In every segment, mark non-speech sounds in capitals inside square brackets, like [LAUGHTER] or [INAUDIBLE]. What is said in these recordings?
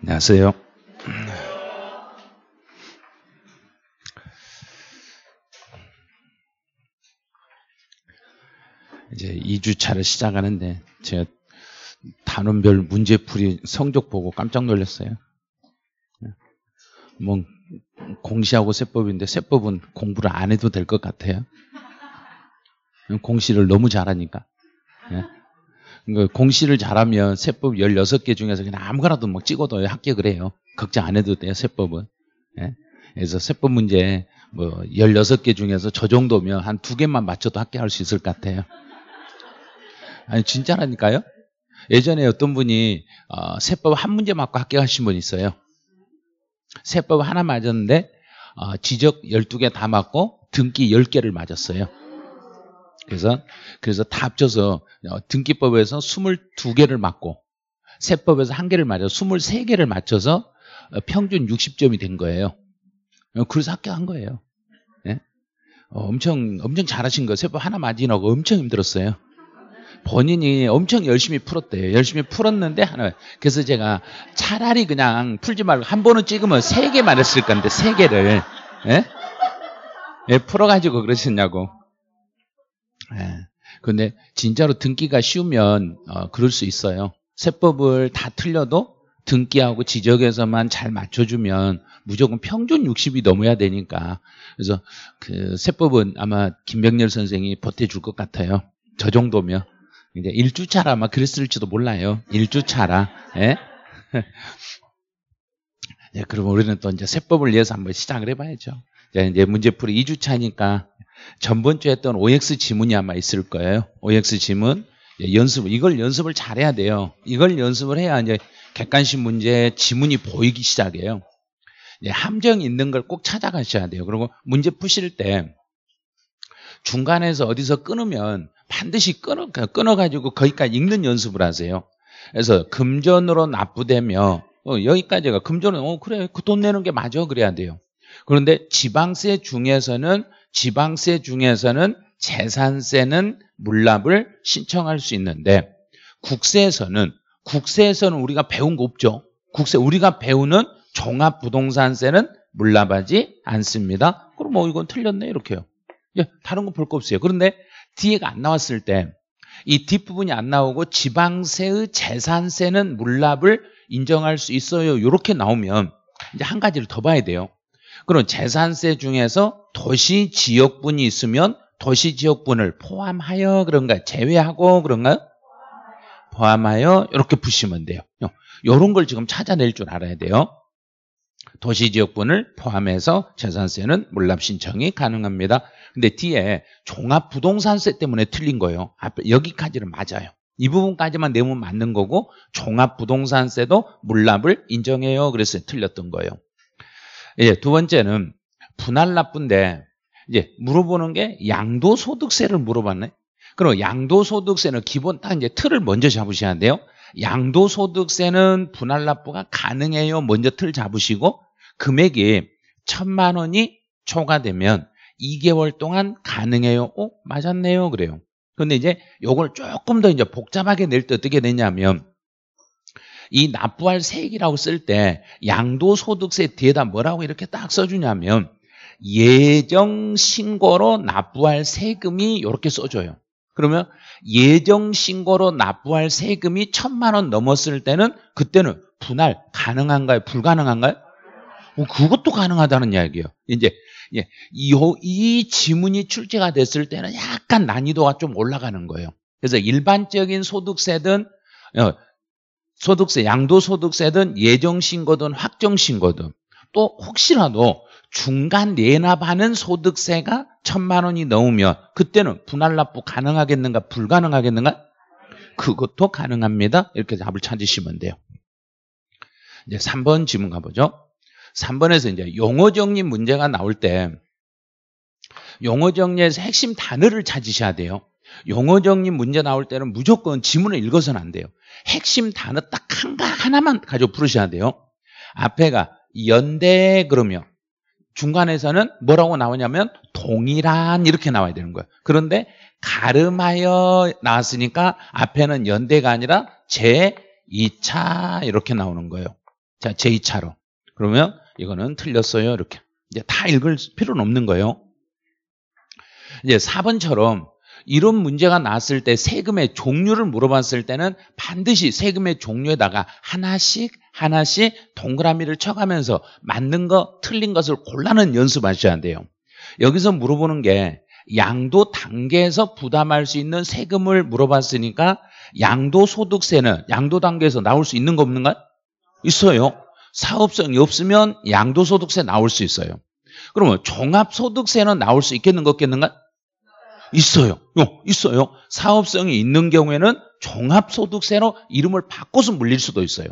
안녕하세요. 이제 2주차를 시작하는데 제가 단원별 문제풀이 성적 보고 깜짝 놀랐어요. 뭐 공시하고 세법인데 세법은 공부를 안 해도 될 것 같아요. 공시를 너무 잘하니까. 예. 그 공시를 잘하면 세법 16개 중에서 그냥 아무거나도 막 뭐 찍어도 합격을 해요. 걱정 안 해도 돼요, 세법은. 예? 그래서 세법 문제 뭐 16개 중에서 저 정도면 한 두 개만 맞춰도 합격할 수 있을 것 같아요. 아니, 진짜라니까요? 예전에 어떤 분이 어, 세법 한 문제 맞고 합격하신 분이 있어요. 세법 하나 맞았는데 어, 지적 12개 다 맞고 등기 10개를 맞았어요. 그래서 그래서 다 합쳐서 어, 등기법에서 22개를 맞고 세법에서 1 개를 맞아 서 23개를 맞춰서 어, 평균 60점이 된 거예요. 어, 그래서 합격한 거예요. 네? 어, 엄청 엄청 잘하신 거예요. 세법 하나 맞지노고 엄청 힘들었어요. 본인이 엄청 열심히 풀었대요. 열심히 풀었는데 하나. 그래서 제가 차라리 그냥 풀지 말고 한 번은 찍으면 세 개만 했을 건데 세 개를 예? 예, 풀어가지고 그러셨냐고. 그런데 예. 진짜로 등기가 쉬우면 어, 그럴 수 있어요. 세법을 다 틀려도 등기하고 지적에서만 잘 맞춰주면 무조건 평균 60이 넘어야 되니까 그래서 그 세법은 아마 김병렬 선생이 보태줄 것 같아요. 저 정도면 이제 1주차라 아마 그랬을지도 몰라요. 1주차라. 예? 네, [LAUGHS] 그럼 우리는 또 이제 세법을 위해서 한번 시작을 해봐야죠. 이제 문제풀이 2주차니까 전번주에 했던 OX 지문이 아마 있을 거예요. OX 지문. 예, 연습, 이걸 연습을 잘해야 돼요. 이걸 연습을 해야 이제 객관식 문제 지문이 보이기 시작해요. 예, 함정이 있는 걸 꼭 찾아가셔야 돼요. 그리고 문제 푸실 때 중간에서 어디서 끊으면 반드시 끊어, 끊어가지고 거기까지 읽는 연습을 하세요. 그래서 금전으로 납부되며 어, 여기까지가 금전은 어 그래 그 돈 내는 게 맞아 그래야 돼요. 그런데 지방세 중에서는 지방세 중에서는 재산세는 물납을 신청할 수 있는데 국세에서는 국세에서는 우리가 배운 거 없죠. 국세 우리가 배우는 종합부동산세는 물납하지 않습니다. 그럼 뭐 이건 틀렸네 이렇게요. 예, 다른 거 볼 거 없어요. 그런데 뒤에가 안 나왔을 때 이 뒷부분이 안 나오고 지방세의 재산세는 물납을 인정할 수 있어요. 이렇게 나오면 이제 한 가지를 더 봐야 돼요. 그럼 재산세 중에서 도시 지역분이 있으면 도시 지역분을 포함하여 그런가 제외하고 그런가요? 포함하여 이렇게 푸시면 돼요. 이런 걸 지금 찾아낼 줄 알아야 돼요. 도시 지역분을 포함해서 재산세는 물납 신청이 가능합니다. 근데 뒤에 종합 부동산세 때문에 틀린 거예요. 앞에 여기까지는 맞아요. 이 부분까지만 내면 맞는 거고 종합 부동산세도 물납을 인정해요. 그래서 틀렸던 거예요. 이제 예, 두 번째는 분할 납부인데 이제 물어보는 게 양도소득세를 물어봤네. 그럼 양도소득세는 기본 딱 이제 틀을 먼저 잡으셔야 돼요. 양도소득세는 분할 납부가 가능해요. 먼저 틀 잡으시고 금액이 천만 원이 초과되면 2개월 동안 가능해요. 어? 맞았네요. 그래요. 근데 이제 요걸 조금 더 이제 복잡하게 낼 때 어떻게 되냐면 이 납부할 세액이라고 쓸 때 양도소득세 뒤에다 뭐라고 이렇게 딱 써주냐면 예정 신고로 납부할 세금이 이렇게 써줘요. 그러면 예정 신고로 납부할 세금이 천만 원 넘었을 때는 그때는 분할 가능한가요? 불가능한가요? 어, 그것도 가능하다는 이야기예요. 이제 예, 이, 이 지문이 출제가 됐을 때는 약간 난이도가 좀 올라가는 거예요. 그래서 일반적인 소득세든 어, 소득세, 양도소득세든 예정신고든 확정신고든 또 혹시라도 중간 내납하는 소득세가 천만 원이 넘으면 그때는 분할 납부 가능하겠는가 불가능하겠는가? 그것도 가능합니다. 이렇게 답을 찾으시면 돼요. 이제 3번 질문 가보죠. 3번에서 이제 용어 정리 문제가 나올 때 용어 정리에서 핵심 단어를 찾으셔야 돼요. 용어 정리 문제 나올 때는 무조건 지문을 읽어서는 안 돼요. 핵심 단어 딱 한, 가 하나만 가지고 풀으셔야 돼요. 앞에가 연대 그러면 중간에서는 뭐라고 나오냐면 동일한 이렇게 나와야 되는 거예요. 그런데 가름하여 나왔으니까 앞에는 연대가 아니라 제2차 이렇게 나오는 거예요. 자, 제2차로. 그러면 이거는 틀렸어요. 이렇게. 이제 다 읽을 필요는 없는 거예요. 이제 4번처럼 이런 문제가 났을 때 세금의 종류를 물어봤을 때는 반드시 세금의 종류에다가 하나씩 하나씩 동그라미를 쳐가면서 맞는 거 틀린 것을 골라는 연습하셔야 돼요. 여기서 물어보는 게 양도 단계에서 부담할 수 있는 세금을 물어봤으니까 양도 소득세는 양도 단계에서 나올 수 있는 거 없는가? 있어요. 사업성이 없으면 양도 소득세 나올 수 있어요. 그러면 종합소득세는 나올 수 있겠는 가 없겠는가? 있어요. 어, 있어요. 사업성이 있는 경우에는 종합소득세로 이름을 바꿔서 물릴 수도 있어요.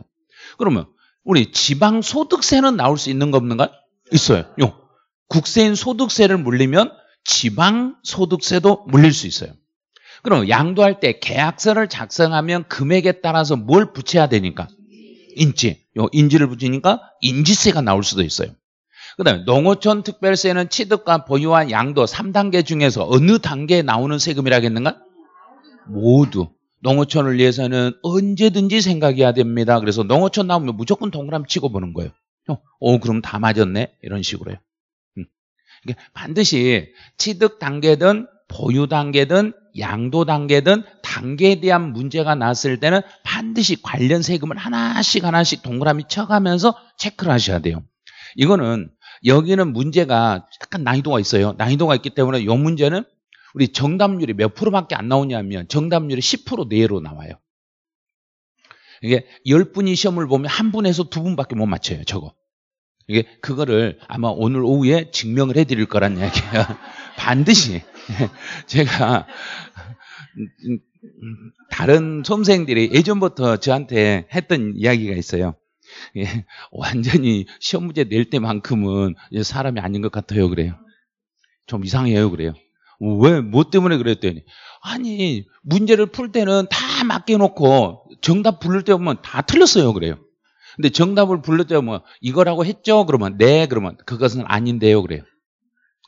그러면 우리 지방소득세는 나올 수 있는 거 없는가? 있어요. 요. 국세인 소득세를 물리면 지방소득세도 물릴 수 있어요. 그럼 양도할 때 계약서를 작성하면 금액에 따라서 뭘 붙여야 되니까? 인지. 요 인지를 붙이니까 인지세가 나올 수도 있어요. 그 다음에 농어촌 특별세는 취득과 보유한 양도 3단계 중에서 어느 단계에 나오는 세금이라겠는가? 모두. 농어촌을 위해서는 언제든지 생각해야 됩니다. 그래서 농어촌 나오면 무조건 동그라미 치고 보는 거예요. 어, 어 그럼 다 맞았네? 이런 식으로요. 음. 반드시 취득 단계든 보유 단계든 양도 단계든 단계에 대한 문제가 났을 때는 반드시 관련 세금을 하나씩 하나씩 동그라미 쳐가면서 체크를 하셔야 돼요. 이거는 여기는 문제가 약간 난이도가 있어요. 난이도가 있기 때문에 이 문제는 우리 정답률이 몇 프로밖에 안 나오냐면 정답률이 10% 내로 나와요. 이게 10분이 시험을 보면 한 분에서 두 분밖에 못 맞춰요, 저거. 이게 그거를 아마 오늘 오후에 증명을 해드릴 거란 이야기예요. [LAUGHS] 반드시 [LAUGHS] 제가 음, 음, 음, 다른 선생들이 예전부터 저한테 했던 이야기가 있어요. 예, 완전히 시험 문제 낼 때만큼은 사람이 아닌 것 같아요. 그래요. 좀 이상해요. 그래요. 왜, 뭐 때문에 그랬더니. 아니, 문제를 풀 때는 다 맡겨놓고 정답 부를 때 보면 다 틀렸어요. 그래요. 근데 정답을 부를 때 보면 이거라고 했죠? 그러면 네. 그러면 그것은 아닌데요. 그래요.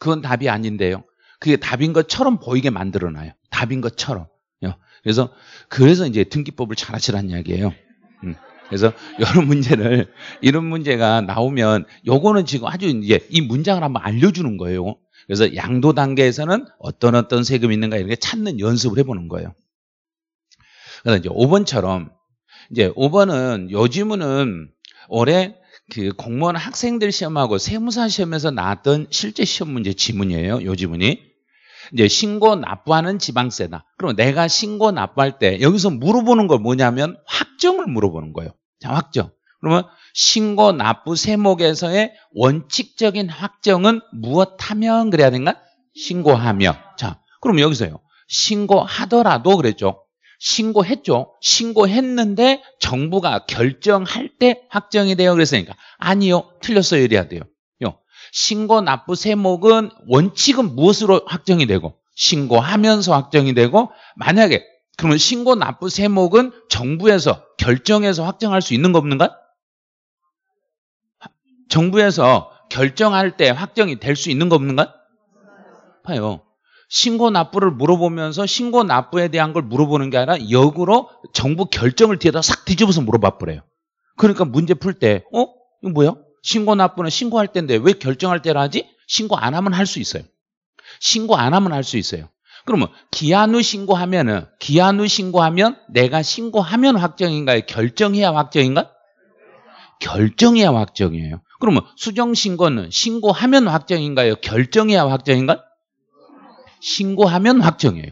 그건 답이 아닌데요. 그게 답인 것처럼 보이게 만들어놔요. 답인 것처럼. 그래서, 그래서 이제 등기법을 잘 하시란 이야기예요. 음. 그래서 [LAUGHS] 이런 문제를 이런 문제가 나오면 요거는 지금 아주 이제 이 문장을 한번 알려주는 거예요. 그래서 양도 단계에서는 어떤 어떤 세금이 있는가 이렇게 찾는 연습을 해보는 거예요. 그래서 이제 5번처럼 이제 5번은 요즘은 올해 그 공무원 학생들 시험하고 세무사 시험에서 나왔던 실제 시험 문제 지문이에요. 요 지문이. 이제 신고 납부하는 지방세다. 그럼 내가 신고 납부할 때 여기서 물어보는 걸 뭐냐면 확정을 물어보는 거예요. 자, 확정. 그러면 신고 납부 세목에서의 원칙적인 확정은 무엇하면 그래야 되는가? 신고하며. 자, 그럼 여기서요. 신고하더라도 그랬죠. 신고했죠. 신고했는데 정부가 결정할 때 확정이 돼요. 그랬으니까 아니요. 틀렸어요. 이래야 돼요. 신고 납부 세목은 원칙은 무엇으로 확정이 되고 신고하면서 확정이 되고 만약에 그러면 신고 납부 세목은 정부에서 결정해서 확정할 수 있는 거 없는가? 정부에서 결정할 때 확정이 될 수 있는 거 없는가? 봐요. 신고 납부를 물어보면서 신고 납부에 대한 걸 물어보는 게 아니라 역으로 정부 결정을 뒤에다 싹 뒤집어서 물어봐 버려요. 그러니까 문제 풀 때, 어? 이거 뭐야? 신고 납부는 신고할 때인데 왜 결정할 때라 하지? 신고 안 하면 할 수 있어요. 신고 안 하면 할 수 있어요. 그러면 기한 후 신고하면은 기한 후 신고하면 내가 신고하면 확정인가요? 결정해야 확정인가? 결정해야 확정이에요. 그러면 수정 신고는 신고하면 확정인가요? 결정해야 확정인가? 신고하면 확정이에요.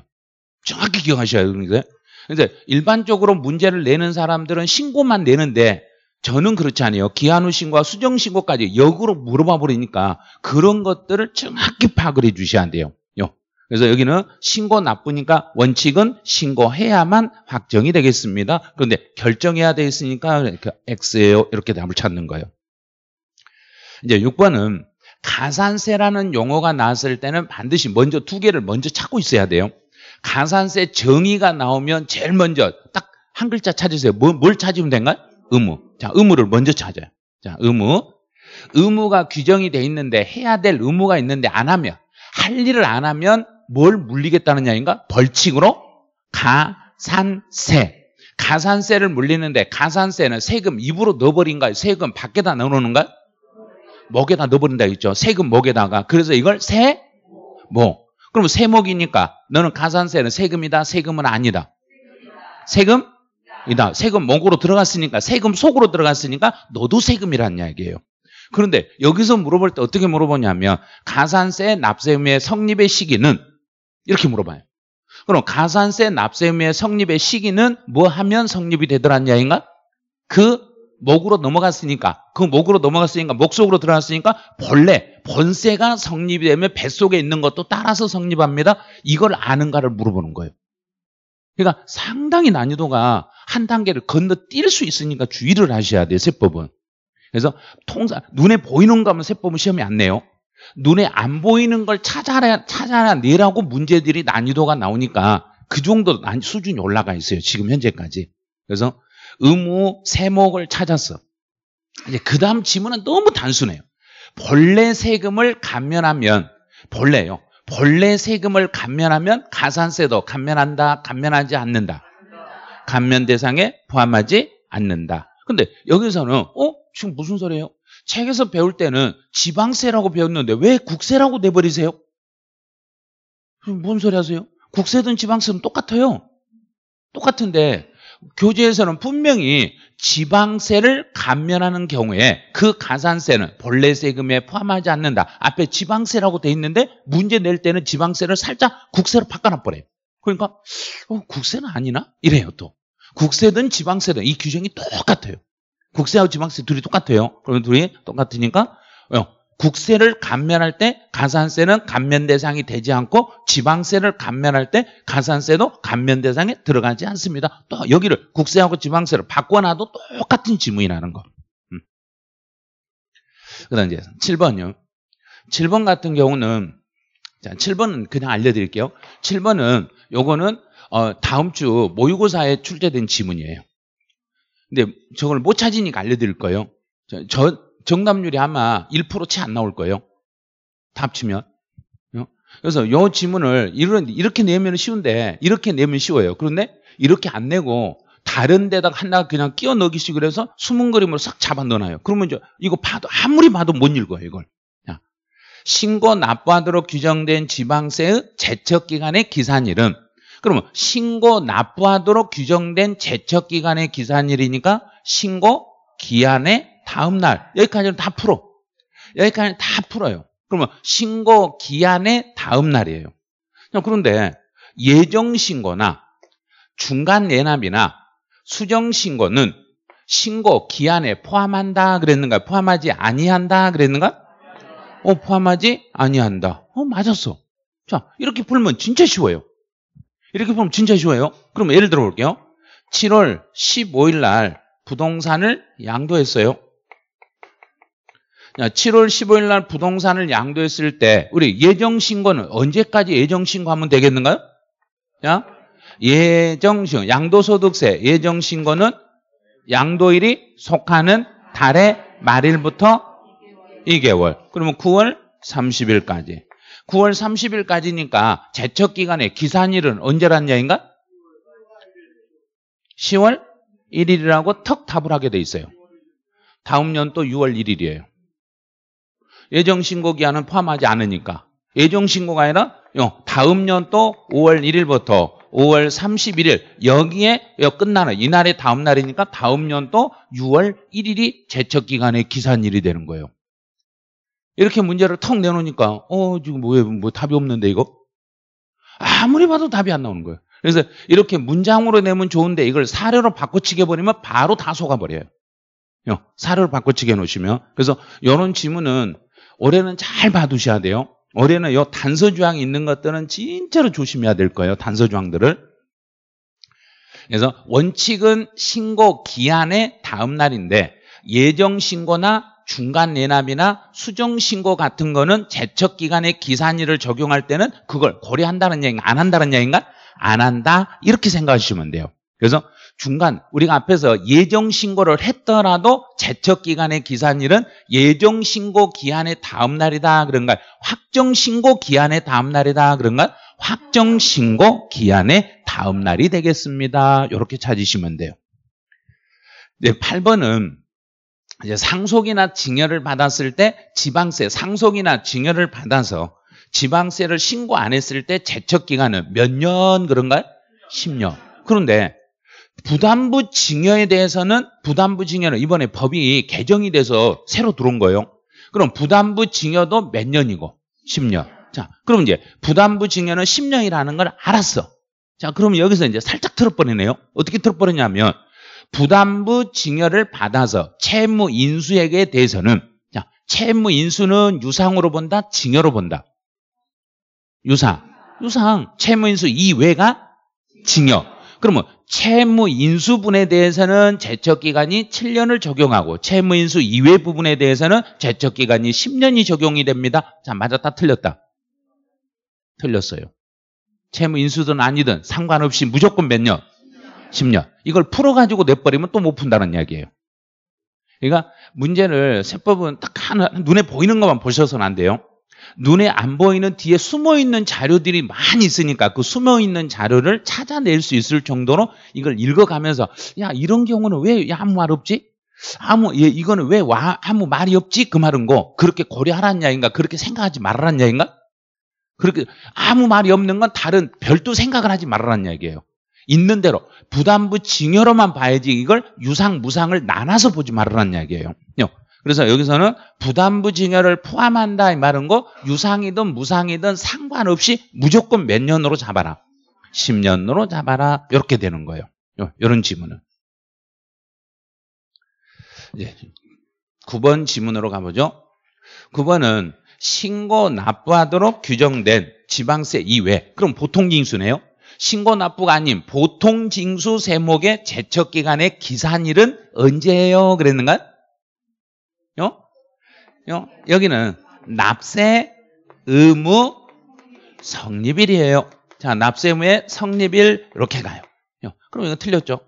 정확히 기억하셔야 됩니다. 근데 일반적으로 문제를 내는 사람들은 신고만 내는데 저는 그렇지 않아요. 기한 후 신고와 수정 신고까지 역으로 물어봐 버리니까 그런 것들을 정확히 파악을 해 주셔야 돼요. 그래서 여기는 신고 나쁘니까 원칙은 신고해야만 확정이 되겠습니다. 그런데 결정해야 돼 있으니까 이렇게 X예요. 이렇게 답을 찾는 거예요. 이제 6번은 가산세라는 용어가 나왔을 때는 반드시 먼저 두 개를 먼저 찾고 있어야 돼요. 가산세 정의가 나오면 제일 먼저 딱 한 글자 찾으세요. 뭐, 뭘 찾으면 된가요? 의무. 자, 의무를 먼저 찾아요. 자, 의무. 의무가 규정이 돼 있는데 해야 될 의무가 있는데 안 하면 할 일을 안 하면 뭘물리겠다는냐인가 벌칙으로 가산세. 가산세를 물리는데 가산세는 세금 입으로 넣어버린가요? 세금 밖에다 넣어놓는가요? 목에다 넣어버린다 했죠. 세금 목에다가. 그래서 이걸 세, 목. 그럼 세목이니까 너는 가산세는 세금이다, 세금은 아니다. 세금? 이다. 세금 목으로 들어갔으니까, 세금 속으로 들어갔으니까 너도 세금이란 이야기예요. 그런데 여기서 물어볼 때 어떻게 물어보냐면 가산세 납세의 성립의 시기는 이렇게 물어봐요. 그럼 가산세 납세의 성립의 시기는 뭐 하면 성립이 되더란 야인가? 그 목으로 넘어갔으니까 그 목으로 넘어갔으니까 목 속으로 들어갔으니까 본래 본세가 성립이 되면 뱃속에 있는 것도 따라서 성립합니다. 이걸 아는가를 물어보는 거예요. 그러니까 상당히 난이도가 한 단계를 건너뛸 수 있으니까 주의를 하셔야 돼요. 세법은. 그래서 통상 눈에 보이는 거 하면 세법은 시험이 안 내요. 눈에 안 보이는 걸 찾아라, 찾아내라고 문제들이 난이도가 나오니까 그 정도 수준이 올라가 있어요. 지금 현재까지. 그래서 의무, 세목을 찾았어. 이제 그 다음 지문은 너무 단순해요. 본래 세금을 감면하면, 벌레요. 본래 세금을 감면하면 가산세도 감면한다, 감면하지 않는다. 감면 대상에 포함하지 않는다. 근데 여기서는, 어? 지금 무슨 소리예요? 책에서 배울 때는 지방세라고 배웠는데 왜 국세라고 내버리세요? 무슨 소리 하세요? 국세든 지방세든 똑같아요. 똑같은데 교재에서는 분명히 지방세를 감면하는 경우에 그 가산세는 본래 세금에 포함하지 않는다. 앞에 지방세라고 돼 있는데 문제 낼 때는 지방세를 살짝 국세로 바꿔놔버려요. 그러니까 어, 국세는 아니나? 이래요 또. 국세든 지방세든 이 규정이 똑같아요. 국세하고 지방세 둘이 똑같아요. 그러면 둘이 똑같으니까 어, 국세를 감면할 때 가산세는 감면 대상이 되지 않고 지방세를 감면할 때 가산세도 감면 대상에 들어가지 않습니다. 또 여기를 국세하고 지방세를 바꿔놔도 똑같은 지문이 라는 거. 음. 그 다음 이제 7번요. 7번 같은 경우는 자, 7번은 그냥 알려드릴게요. 7번은 요거는 어, 다음 주 모의고사에 출제된 지문이에요. 근데 저걸 못 찾으니까 알려드릴 거예요. 저, 저 정답률이 아마 1%채 안 나올 거예요. 다합 치면. 어? 그래서 요 지문을 이렇게 이 내면 쉬운데 이렇게 내면 쉬워요. 그런데 이렇게 안 내고 다른 데다가 하나 그냥 끼워 넣기식으로 해서 숨은 그림으로 싹 잡아 넣어놔요. 그러면 이제 이거 봐도 아무리 봐도 못 읽어요 이걸. 신고 납부하도록 규정된 지방세의 제척기간의 기산일은 그러면 신고 납부하도록 규정된 제척 기간에 기사한 일이니까 신고 기한의 다음 날 여기까지는 다 풀어. 여기까지는 다 풀어요. 그러면 신고 기한의 다음 날이에요. 그런데 예정 신고나 중간 예납이나 수정 신고는 신고 기한에 포함한다 그랬는가? 포함하지 아니한다 그랬는가? 어, 포함하지 아니한다. 어, 맞았어. 자, 이렇게 풀면 진짜 쉬워요. 이렇게 보면 진짜 쉬워요. 그럼 예를 들어 볼게요. 7월 15일 날 부동산을 양도했어요. 7월 15일 날 부동산을 양도했을 때 우리 예정 신고는 언제까지 예정 신고하면 되겠는가요? 야? 예정 신고 양도 소득세 예정 신고는 양도일이 속하는 달의 말일부터 2개월. 그러면 9월 30일까지. 9월 30일까지니까 제척 기간에 기산일은 언제란 야인가 10월 1일이라고 턱 답을 하게 돼 있어요. 다음 년또 6월 1일이에요. 예정 신고 기한은 포함하지 않으니까 예정 신고가 아니라 다음 년또 5월 1일부터 5월 31일 여기에 끝나는 이날의 다음 날이니까 다음 년또 6월 1일이 제척 기간의 기산일이 되는 거예요. 이렇게 문제를 턱 내놓으니까 어 지금 뭐에 뭐 답이 없는데 이거 아무리 봐도 답이 안 나오는 거예요. 그래서 이렇게 문장으로 내면 좋은데 이걸 사례로 바꿔치기 해버리면 바로 다 속아버려요. 어, 사례로 바꿔치기 해놓으시면 그래서 이런 지문은 올해는 잘 봐두셔야 돼요. 올해는 요 단서 조항이 있는 것들은 진짜로 조심해야 될 거예요. 단서 조항들을. 그래서 원칙은 신고 기한의 다음 날인데 예정 신고나 중간 예납이나 수정 신고 같은 거는 제척 기간의 기산일을 적용할 때는 그걸 고려한다는 얘기, 안 한다는 얘기인가? 안 한다 이렇게 생각하시면 돼요. 그래서 중간 우리가 앞에서 예정 신고를 했더라도 제척 기간의 기산일은 예정 신고 기한의 다음 날이다 그런가? 확정 신고 기한의 다음 날이다 그런가? 확정 신고 기한의 다음 날이 되겠습니다. 이렇게 찾으시면 돼요. 네, 8번은 이제 상속이나 증여를 받았을 때 지방세, 상속이나 증여를 받아서 지방세를 신고 안 했을 때 제척 기간은 몇 년 그런가요? 10년. 그런데 부담부 증여에 대해서는 부담부 증여는 이번에 법이 개정이 돼서 새로 들어온 거예요. 그럼 부담부 증여도 몇 년이고? 10년. 자, 그럼 이제 부담부 증여는 10년이라는 걸 알았어. 자, 그러면 여기서 이제 살짝 틀어버리네요. 어떻게 틀어버리냐면 부담부 증여를 받아서 채무 인수액에 대해서는 자, 채무 인수는 유상으로 본다, 증여로 본다. 유상. 유상. 채무 인수 이외가 증여 그러면 채무 인수분에 대해서는 제척 기간이 7년을 적용하고 채무 인수 이외 부분에 대해서는 제척 기간이 10년이 적용이 됩니다. 자, 맞았다 틀렸다. 틀렸어요. 채무 인수든 아니든 상관없이 무조건 몇 년? 10년. 이걸 풀어가지고 내버리면 또 못 푼다는 이야기예요. 그러니까 문제를 세법은 딱 하나, 눈에 보이는 것만 보셔서는 안 돼요. 눈에 안 보이는 뒤에 숨어 있는 자료들이 많이 있으니까 그 숨어 있는 자료를 찾아낼 수 있을 정도로 이걸 읽어가면서 야 이런 경우는 왜 아무 말 없지? 아무 예, 이거는 왜 와, 아무 말이 없지? 그 말은 거 그렇게 고려하란 야인가 그렇게 생각하지 말란 아 야인가 그렇게 아무 말이 없는 건 다른 별도 생각을 하지 말란 아 이야기예요. 있는 대로 부담부 징여로만 봐야지 이걸 유상 무상을 나눠서 보지 말라는 이야기예요. 그래서 여기서는 부담부 징여를 포함한다 이 말은 거 유상이든 무상이든 상관없이 무조건 몇 년으로 잡아라. 10년으로 잡아라. 이렇게 되는 거예요. 이런 지문은. 이제 9번 지문으로 가보죠. 9번은 신고 납부하도록 규정된 지방세 이외. 그럼 보통 징수네요. 신고 납부가 아닌 보통 징수 세목의 제척 기간의 기산일은 언제예요? 그랬는가요? 요? 여기는 납세 의무 성립일이에요. 자, 납세 의무의 성립일 이렇게 가요. 요. 그럼 이거 틀렸죠?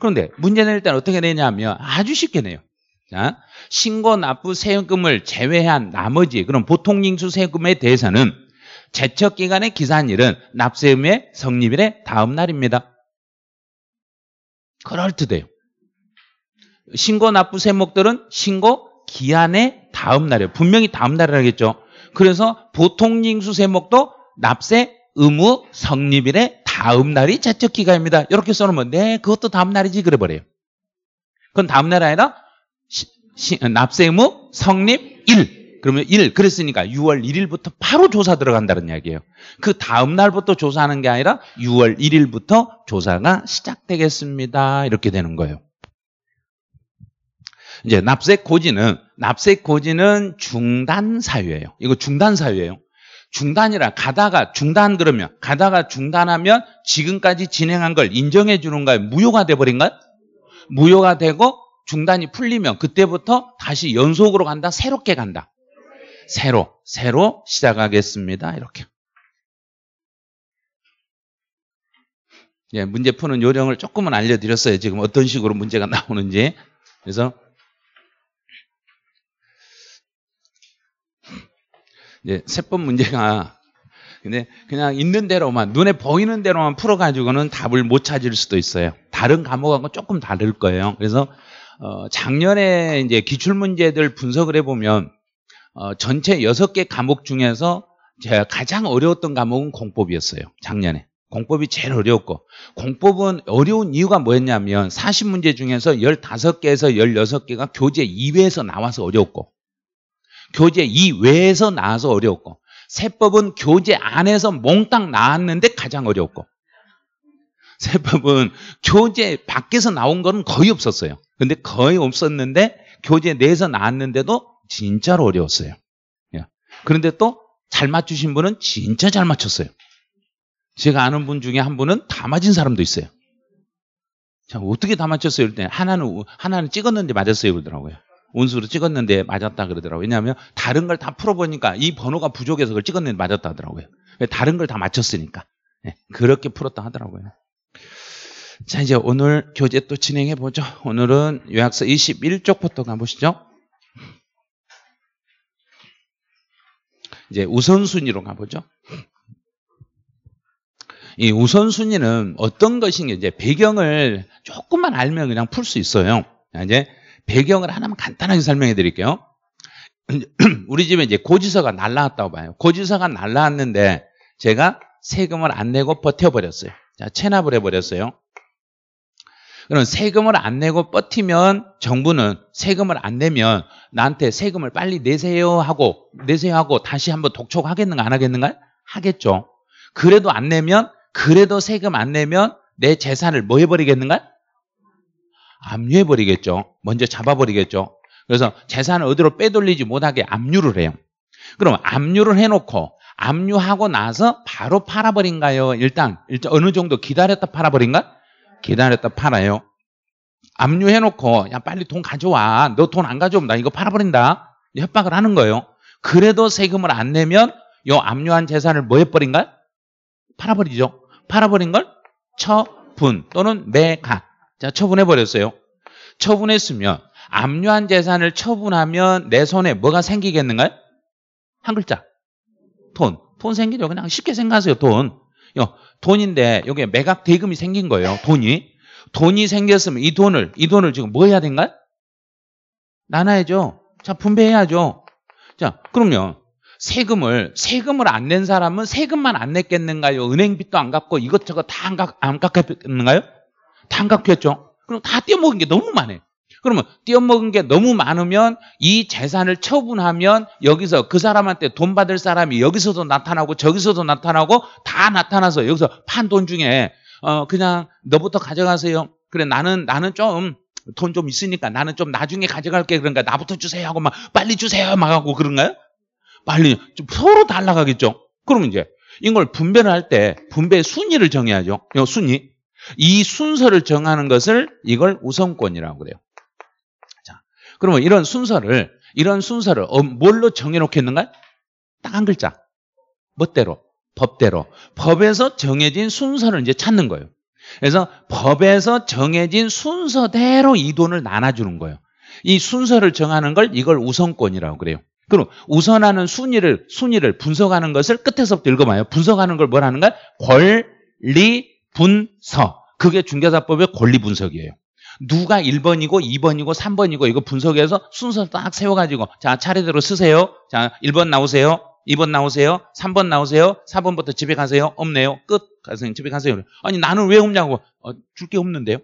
그런데 문제 낼 때는 어떻게 내냐면 아주 쉽게 내요. 자, 신고 납부 세금을 제외한 나머지 그럼 보통 징수 세금에 대해서는 제척기간에 기사한 일은 납세의무의 성립일의 다음 날입니다. 그럴듯해요. 신고 납부 세목들은 신고 기한의 다음 날이에요. 분명히 다음 날이라겠죠. 그래서 보통 징수 세목도 납세 의무 성립일의 다음 날이 제척기간입니다. 이렇게 써놓으면 네 그것도 다음 날이지 그래버려요. 그건 다음 날 아니라 시, 시, 납세 의무 성립 일 그러면 1, 그랬으니까 6월 1일부터 바로 조사 들어간다는 이야기예요. 그 다음 날부터 조사하는 게 아니라 6월 1일부터 조사가 시작되겠습니다. 이렇게 되는 거예요. 이제 납세 고지는 납세 고지는 중단 사유예요. 이거 중단 사유예요. 중단이라 가다가 중단 그러면 가다가 중단하면 지금까지 진행한 걸 인정해 주는가요? 무효가 돼 버린가요? 무효가 되고 중단이 풀리면 그때부터 다시 연속으로 간다. 새롭게 간다. 새로, 새로 시작하겠습니다. 이렇게. 예, 문제 푸는 요령을 조금은 알려드렸어요. 지금 어떤 식으로 문제가 나오는지. 그래서 이 세법 문제가 근데 그냥 있는 대로만 눈에 보이는 대로만 풀어가지고는 답을 못 찾을 수도 있어요. 다른 과목하고 조금 다를 거예요. 그래서 어, 작년에 이제 기출 문제들 분석을 해보면 어, 전체 6개 과목 중에서 제가 가장 어려웠던 과목은 공법이었어요. 작년에. 공법이 제일 어려웠고 공법은 어려운 이유가 뭐였냐면 40문제 중에서 15개에서 16개가 교재 2회에서 나와서 어려웠고 교재 2회에서 나와서 어려웠고 세법은 교재 안에서 몽땅 나왔는데 가장 어려웠고 세법은 교재 밖에서 나온 거는 거의 없었어요. 근데 거의 없었는데 교재 내에서 나왔는데도 진짜로 어려웠어요. 예. 그런데 또 잘 맞추신 분은 진짜 잘 맞췄어요. 제가 아는 분 중에 한 분은 다 맞은 사람도 있어요. 자, 어떻게 다 맞췄어요? 이럴 때 하나는, 하나는 찍었는데 맞았어요. 그러더라고요. 온수로 찍었는데 맞았다 그러더라고요. 왜냐하면 다른 걸 다 풀어보니까 이 번호가 부족해서 그걸 찍었는데 맞았다 하더라고요. 다른 걸 다 맞췄으니까. 네, 그렇게 풀었다 하더라고요. 자, 이제 오늘 교재 또 진행해보죠. 오늘은 요약서 21쪽부터 가보시죠. 이제 우선순위로 가보죠. 이 우선순위는 어떤 것인지 이제 배경을 조금만 알면 그냥 풀 수 있어요. 이제 배경을 하나만 간단하게 설명해 드릴게요. [CLEARS THROAT] 우리 집에 이제 고지서가 날라왔다고 봐요. 고지서가 날라왔는데 제가 세금을 안 내고 버텨버렸어요. 자, 체납을 해버렸어요. 그럼 세금을 안 내고 버티면 정부는 세금을 안 내면 나한테 세금을 빨리 내세요 하고 내세요 하고 다시 한번 독촉하겠는가 안 하겠는가? 하겠죠. 그래도 안 내면 그래도 세금 안 내면 내 재산을 뭐 해버리겠는가? 압류해버리겠죠. 먼저 잡아버리겠죠. 그래서 재산을 어디로 빼돌리지 못하게 압류를 해요. 그럼 압류를 해놓고 압류하고 나서 바로 팔아버린가요? 일단, 일단 어느 정도 기다렸다 팔아버린가? 기다렸다 팔아요. 압류해놓고 야 빨리 돈 가져와. 너 돈 안 가져오면 나 이거 팔아버린다. 협박을 하는 거예요. 그래도 세금을 안 내면 요 압류한 재산을 뭐 해버린가요? 팔아버리죠. 팔아버린 걸 처분 또는 매각. 자 처분해버렸어요. 처분했으면 압류한 재산을 처분하면 내 손에 뭐가 생기겠는가요? 한 글자. 돈. 돈 생기죠. 그냥 쉽게 생각하세요. 돈. 어, 돈인데 여기 에 매각 대금이 생긴 거예요. 돈이. 돈이 생겼으면 이 돈을 이 돈을 지금 뭐 해야 된가요? 나눠야죠. 자, 분배해야죠. 자, 그럼요. 세금을 세금을 안 낸 사람은 세금만 안 냈겠는가요? 은행빚도 안 갚고 이것저것 다 안 갚, 안 갚겠는가요? 다 안 갚겠죠. 그럼 다 떼먹은 어게 너무 많아요. 그러면 뛰어먹은 게 너무 많으면 이 재산을 처분하면 여기서 그 사람한테 돈 받을 사람이 여기서도 나타나고 저기서도 나타나고 다 나타나서 여기서 판 돈 중에 어 그냥 너부터 가져가세요. 그래 나는 나는 좀 돈 좀 있으니까 나는 좀 나중에 가져갈게 그런가 나부터 주세요 하고 막 빨리 주세요 막 하고 그런가요? 빨리 좀 서로 달라가겠죠. 그러면 이제 이걸 분배할때 분배 순위를 정해야죠. 요 순위. 이 순서를 정하는 것을 이걸 우선권이라고 그래요. 그러면 이런 순서를 이런 순서를 어, 뭘로 정해놓겠는가? 딱 한 글자. 멋대로. 법대로. 법에서 정해진 순서를 이제 찾는 거예요. 그래서 법에서 정해진 순서대로 이 돈을 나눠주는 거예요. 이 순서를 정하는 걸 이걸 우선권이라고 그래요. 그럼 우선하는 순위를 순위를 분석하는 것을 끝에서부터 읽어봐요. 분석하는 걸 뭐라는 가 권리 분석. 그게 중개사법의 권리 분석이에요. 누가 1번이고 2번이고 3번이고 이거 분석해서 순서 를딱 세워가지고 자 차례대로 쓰세요. 자 1번 나오세요. 2번 나오세요. 3번 나오세요. 4번부터 집에 가세요. 없네요. 끝. 가세요. 집에 가세요. 아니 나는 왜 없냐고. 어, 줄게 없는데요.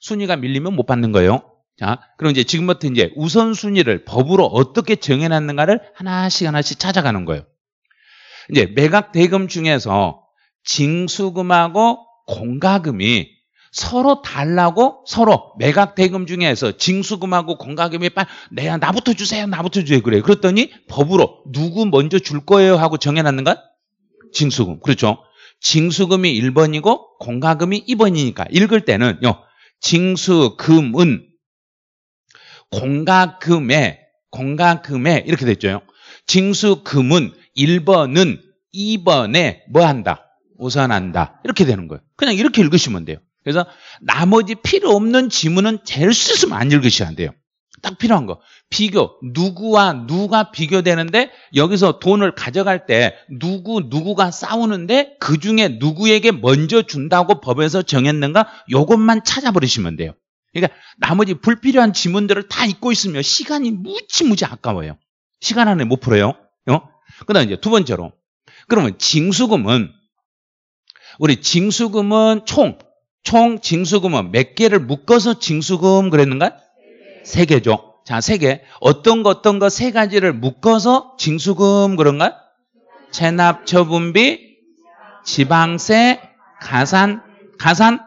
순위가 밀리면 못 받는 거예요. 자, 그럼 이제 지금부터 이제 우선순위를 법으로 어떻게 정해놨는가를 하나씩 하나씩 찾아가는 거예요. 이제 매각 대금 중에서 징수금하고 공과금이 서로 달라고 서로 매각 대금 중에서 징수금하고 공과금이 빨 내야 나부터 주세요 나부터 주세요 그래 그랬더니 법으로 누구 먼저 줄 거예요 하고 정해놨는가? 징수금 그렇죠 징수금이 1번이고 공과금이 2번이니까 읽을 때는요 징수금은 공과금에 공과금에 이렇게 됐죠 징수금은 1번은 2번에 뭐 한다? 우선한다. 이렇게 되는 거예요. 그냥 이렇게 읽으시면 돼요. 그래서 나머지 필요 없는 지문은 제일 스스로 안 읽으셔야 돼요. 딱 필요한 거. 비교. 누구와 누가 비교되는데 여기서 돈을 가져갈 때 누구, 누구가 싸우는데 그 중에 누구에게 먼저 준다고 법에서 정했는가? 요것만 찾아버리시면 돼요. 그러니까 나머지 불필요한 지문들을 다 잊고 있으며 시간이 무지무지 아까워요. 시간 안에 못 풀어요. 어? 그 다음 이제 두 번째로. 그러면 징수금은 우리 징수금은 총총 징수금은 몇 개를 묶어서 징수금 그랬는가? 세 개죠. 자, 세 개. 어떤 거 어떤 거세 가지를 묶어서 징수금 그런가? 체납 처분비, 지방세, 가산, 가산,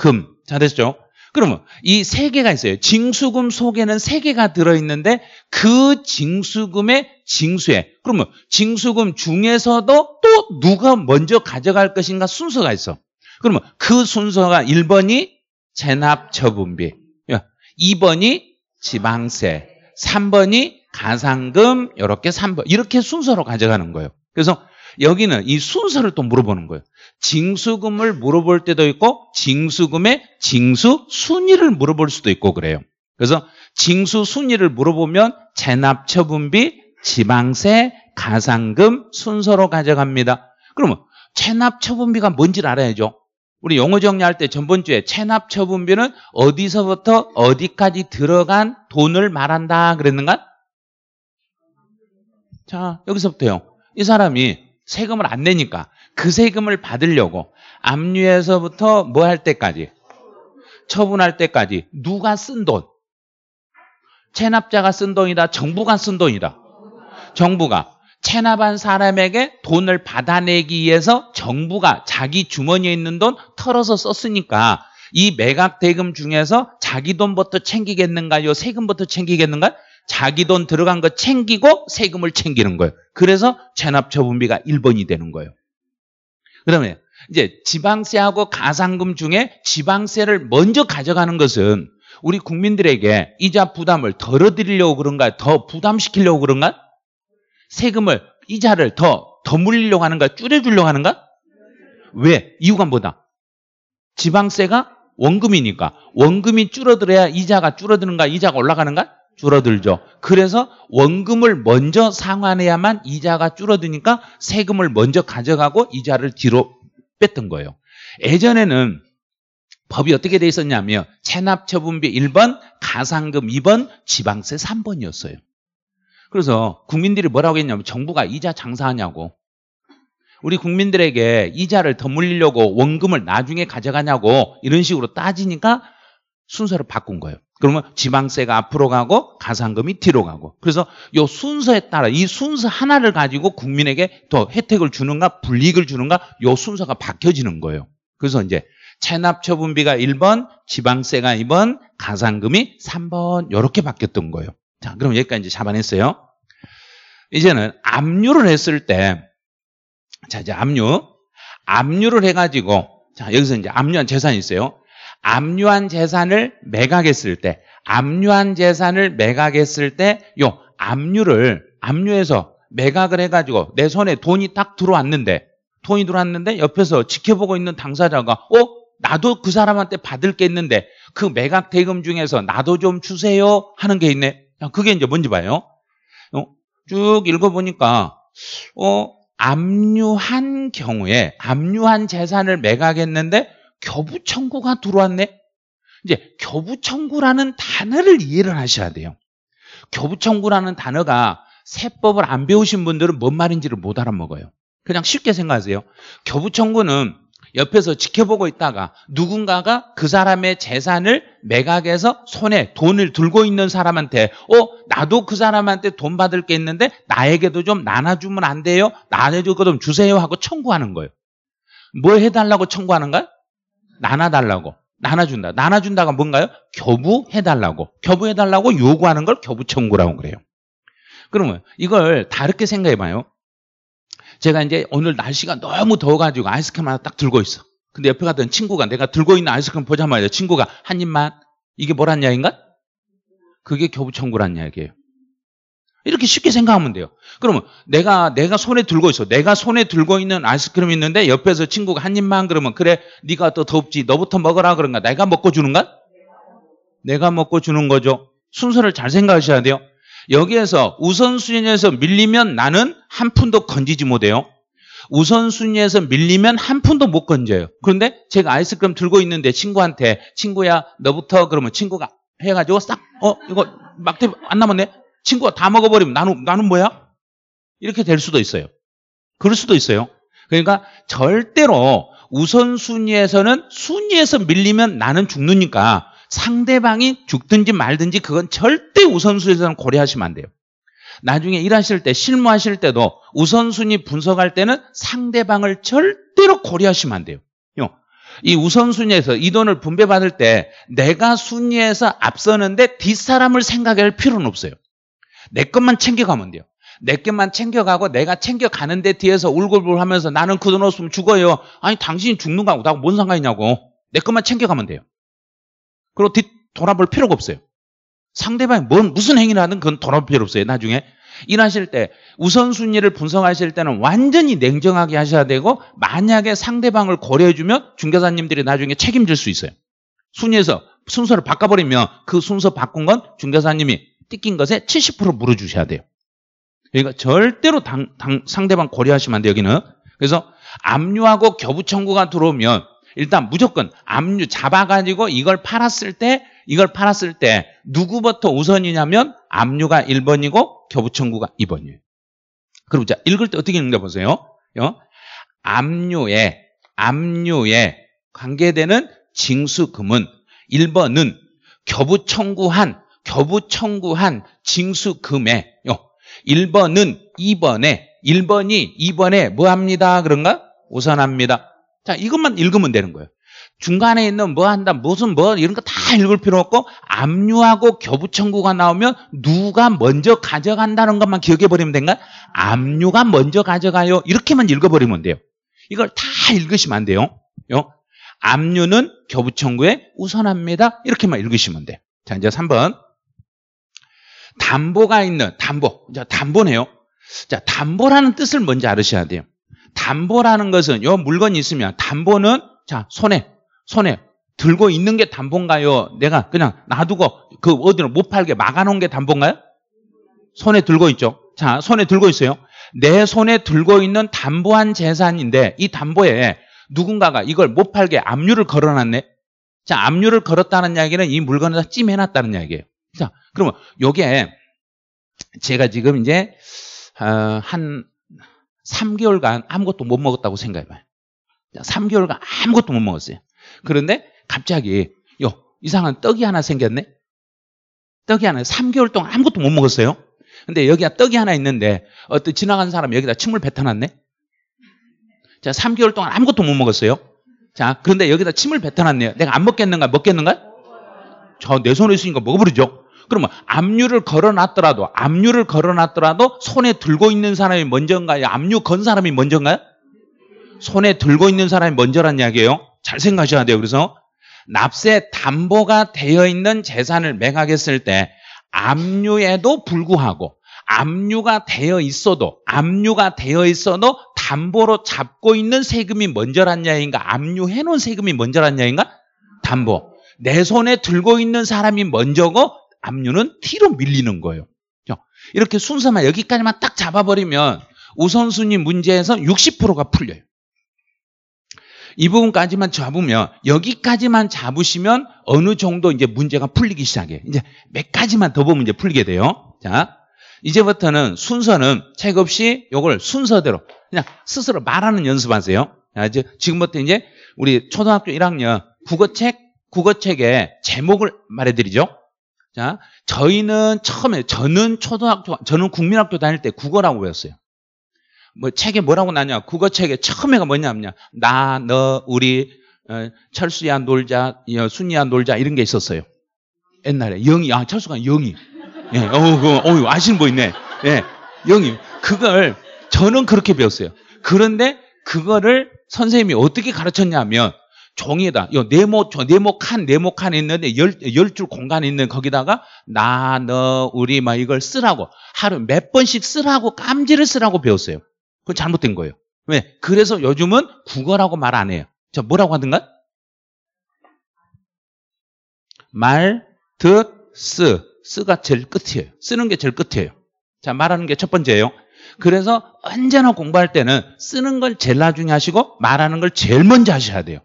금. 자, 됐죠? 그러면 이 세 개가 있어요. 징수금 속에는 세 개가 들어있는데 그 징수금의 징수에 그러면 징수금 중에서도 또 누가 먼저 가져갈 것인가 순서가 있어. 그러면 그 순서가 1번이 재납 처분비, 2번이 지방세, 3번이 가상금, 이렇게 3번. 이렇게 순서로 가져가는 거예요. 그래서 여기는 이 순서를 또 물어보는 거예요. 징수금을 물어볼 때도 있고 징수금의 징수 순위를 물어볼 수도 있고 그래요. 그래서 징수 순위를 물어보면 재납처분비 지방세, 가상금 순서로 가져갑니다. 그러면 재납처분비가 뭔지를 알아야죠. 우리 용어 정리할 때 전번 주에 체납 처분비는 어디서부터 어디까지 들어간 돈을 말한다 그랬는가? 자, 여기서부터요. 이 사람이 세금을 안 내니까 그 세금을 받으려고 압류에서부터 뭐 할 때까지 처분할 때까지 누가 쓴 돈? 체납자가 쓴 돈이다. 정부가 쓴 돈이다. 정부가 체납한 사람에게 돈을 받아내기 위해서 정부가 자기 주머니에 있는 돈 털어서 썼으니까 이 매각 대금 중에서 자기 돈부터 챙기겠는가요? 세금부터 챙기겠는가? 자기 돈 들어간 거 챙기고 세금을 챙기는 거예요. 그래서 체납처분비가 1번이 되는 거예요. 그러면 이제 지방세하고 가상금 중에 지방세를 먼저 가져가는 것은 우리 국민들에게 이자 부담을 덜어드리려고 그런가? 요더 부담시키려고 그런가? 요 세금을 이자를 더 더 물리려고 하는가? 줄여주려고 하는가? 왜? 이유가 뭐다? 지방세가 원금이니까 원금이 줄어들어야 이자가 줄어드는가? 이자가 올라가는가? 줄어들죠. 그래서 원금을 먼저 상환해야만 이자가 줄어드니까 세금을 먼저 가져가고 이자를 뒤로 뺐던 거예요. 예전에는 법이 어떻게 돼 있었냐면 체납처분비 1번, 가상금 2번, 지방세 3번이었어요. 그래서 국민들이 뭐라고 했냐면 정부가 이자 장사하냐고. 우리 국민들에게 이자를 더 물리려고 원금을 나중에 가져가냐고 이런 식으로 따지니까 순서를 바꾼 거예요. 그러면 지방세가 앞으로 가고 가상금이 뒤로 가고. 그래서 이 순서에 따라 이 순서 하나를 가지고 국민에게 더 혜택을 주는가 불이익을 주는가 이 순서가 바뀌어지는 거예요. 그래서 이제 체납처분비가 1번, 지방세가 2번, 가상금이 3번 이렇게 바뀌었던 거예요. 자, 그럼 여기까지 이제 잡아냈어요. 이제는 압류를 했을 때, 자, 이제 압류. 압류를 해가지고, 자, 여기서 이제 압류한 재산이 있어요. 압류한 재산을 매각했을 때, 압류한 재산을 매각했을 때, 요, 압류를, 압류해서 매각을 해가지고 내 손에 돈이 딱 들어왔는데, 돈이 들어왔는데 옆에서 지켜보고 있는 당사자가, 어? 나도 그 사람한테 받을 게 있는데, 그 매각 대금 중에서 나도 좀 주세요? 하는 게 있네. 어, 그게 이제 뭔지 봐요. 어, 쭉 읽어보니까, 어, 압류한 경우에, 압류한 재산을 매각했는데, 교부청구가 들어왔네? 이제 교부청구라는 단어를 이해를 하셔야 돼요. 교부청구라는 단어가 세법을 안 배우신 분들은 뭔 말인지를 못 알아먹어요. 그냥 쉽게 생각하세요. 교부청구는 옆에서 지켜보고 있다가 누군가가 그 사람의 재산을 매각해서 손에 돈을 들고 있는 사람한테 어 나도 그 사람한테 돈 받을 게 있는데 나에게도 좀 나눠주면 안 돼요? 나눠주고 좀 주세요 하고 청구하는 거예요. 뭘 해달라고 청구하는가? 나눠달라고. 나눠준다. 나눠준다가 뭔가요? 교부해달라고. 교부해달라고 요구하는 걸 교부청구라고 그래요. 그러면 이걸 다르게 생각해봐요. 제가 이제 오늘 날씨가 너무 더워가지고 아이스크림 하나 딱 들고 있어. 근데 옆에 가던 친구가 내가 들고 있는 아이스크림 보자마자 친구가 한 입만 이게 뭐란 이야기인가? 그게 교부청구란 이야기예요. 이렇게 쉽게 생각하면 돼요. 그러면 내가 내가 손에 들고 있어. 내가 손에 들고 있는 아이스크림 있는데 옆에서 친구가 한 입만 그러면 그래 네가 더 덥지 너부터 먹어라 그런가? 내가 먹고 주는가? 내가 먹고 주는 거죠. 순서를 잘 생각하셔야 돼요. 여기에서 우선순위에서 밀리면 나는 한 푼도 건지지 못해요. 우선순위에서 밀리면 한 푼도 못 건져요. 그런데 제가 아이스크림 들고 있는데 친구한테 친구야 너부터 그러면 친구가 해가지고 싹 어 이거 막대 안 남았네. 친구가 다 먹어버리면 나는 나는 뭐야? 이렇게 될 수도 있어요. 그럴 수도 있어요. 그러니까 절대로 우선순위에서는 순위에서 밀리면 나는 죽느니까 상대방이 죽든지 말든지 그건 절대 우선순위에서는 고려하시면 안 돼요. 나중에 일하실 때, 실무하실 때도 우선순위 분석할 때는 상대방을 절대로 고려하시면 안 돼요. 이 우선순위에서 이 돈을 분배받을 때 내가 순위에서 앞서는데 뒷사람을 생각할 필요는 없어요. 내 것만 챙겨가면 돼요. 내 것만 챙겨가고 내가 챙겨가는데 뒤에서 울굴불고 하면서 나는 그 돈 없으면 죽어요. 아니 당신이 죽는 거하고 나하고 뭔 상관이냐고. 내 것만 챙겨가면 돼요. 그리고 뒤돌아볼 필요가 없어요. 상대방이 뭔, 무슨 행위를 하든 그건 돌아볼 필요 없어요. 나중에. 일하실 때, 우선순위를 분석하실 때는 완전히 냉정하게 하셔야 되고, 만약에 상대방을 고려해주면 중개사님들이 나중에 책임질 수 있어요. 순위에서 순서를 바꿔버리면 그 순서 바꾼 건 중개사님이 뜯긴 것에 70% 물어주셔야 돼요. 그러니까 절대로 당, 당, 상대방 고려하시면 안 돼요, 여기는. 그래서 압류하고 겨부 청구가 들어오면 일단 무조건 압류 잡아가지고 이걸 팔았을 때 이걸 팔았을 때 누구부터 우선이냐면 압류가 1번이고 겨부청구가 2번이에요. 그럼 자 읽을 때 어떻게 읽는가 보세요. 요? 어? 압류에 압류에 관계되는 징수금은 1번은 겨부 청구한 겨부 청구한 징수금에 요. 어, 1번은 2번에 1번이 2번에 뭐 합니다? 그런가? 우선합니다. 자, 이것만 읽으면 되는 거예요. 중간에 있는 뭐 한다, 무슨 뭐 이런 거 다 읽을 필요 없고 압류하고 교부청구가 나오면 누가 먼저 가져간다는 것만 기억해 버리면 된가? 압류가 먼저 가져가요. 이렇게만 읽어버리면 돼요. 이걸 다 읽으시면 안 돼요. 요? 어? 압류는 교부청구에 우선합니다. 이렇게만 읽으시면 돼요. 자, 이제 3번. 담보가 있는 담보. 자, 담보네요. 자, 담보라는 뜻을 먼저 아으셔야 돼요. 담보라는 것은 요 물건 이 있으면 담보는 자 손에 손에 들고 있는 게 담보인가요? 내가 그냥 놔두고 그 어디로 못 팔게 막아놓은 게 담보인가요? 손에 들고 있죠. 자 손에 들고 있어요. 내 손에 들고 있는 담보한 재산인데 이 담보에 누군가가 이걸 못 팔게 압류를 걸어놨네. 자 압류를 걸었다는 이야기는 이물건에다 찜해놨다는 이야기예요. 자 그러면 요게 제가 지금 이제 어, 한 3개월간 아무것도 못 먹었다고 생각해봐요. 3개월간 아무것도 못 먹었어요. 그런데 갑자기 요 이상한 떡이 하나 생겼네. 떡이 하나 3개월 동안 아무것도 못 먹었어요. 근데 여기가 떡이 하나 있는데 어떤 지나간 사람 여기다 침을 뱉어놨네. 자, 3개월 동안 아무것도 못 먹었어요. 자, 그런데 여기다 침을 뱉어놨네요. 내가 안 먹겠는가? 먹겠는가? 저 내 손에 있으니까 먹어버리죠. 그러면 압류를 걸어놨더라도 압류를 걸어놨더라도 손에 들고 있는 사람이 먼저인가요? 압류 건 사람이 먼저인가요? 손에 들고 있는 사람이 먼저란 이야기예요. 잘 생각하셔야 돼요. 그래서 납세 담보가 되어 있는 재산을 매각했을 때 압류에도 불구하고 압류가 되어 있어도 압류가 되어 있어도 담보로 잡고 있는 세금이 먼저란 이야기인가? 압류해 놓은 세금이 먼저란 이야기인가? 담보. 내 손에 들고 있는 사람이 먼저고 압류는 T로 밀리는 거예요. 이렇게 순서만 여기까지만 딱 잡아버리면 우선순위 문제에서 60%가 풀려요. 이 부분까지만 잡으면 여기까지만 잡으시면 어느 정도 이제 문제가 풀리기 시작해. 이제 몇 가지만 더 보면 이제 풀리게 돼요. 자, 이제부터는 순서는 책 없이 이걸 순서대로 그냥 스스로 말하는 연습하세요. 자, 이제 지금부터 이제 우리 초등학교 1학년 국어책 국어책의 제목을 말해드리죠. 자, 저희는 처음에 저는 초등학교 저는 국민학교 다닐 때 국어라고 배웠어요. 뭐 책에 뭐라고 나냐? 국어 책에 처음에가 뭐냐면 나, 너, 우리 어, 철수야 놀자, 순이야 놀자 이런 게 있었어요. 옛날에 영이, 아 철수가 영이, 예, 어우 그, 어 아시는 분 있네, 예, 영이. 그걸 저는 그렇게 배웠어요. 그런데 그거를 선생님이 어떻게 가르쳤냐면 종이에다 요 네모 네모 칸 네모 칸 있는데 열 열 줄 공간 있는 거기다가 나 너 우리 막 이걸 쓰라고 하루 몇 번씩 쓰라고 깜지를 쓰라고 배웠어요. 그건 잘못된 거예요. 왜? 그래서 요즘은 국어라고 말 안 해요. 저 뭐라고 하든가? 말, 듯, 쓰. 쓰가 제일 끝이에요. 쓰는 게 제일 끝이에요. 자, 말하는 게 첫 번째예요. 그래서 언제나 공부할 때는 쓰는 걸 제일 나중에 하시고 말하는 걸 제일 먼저 하셔야 돼요.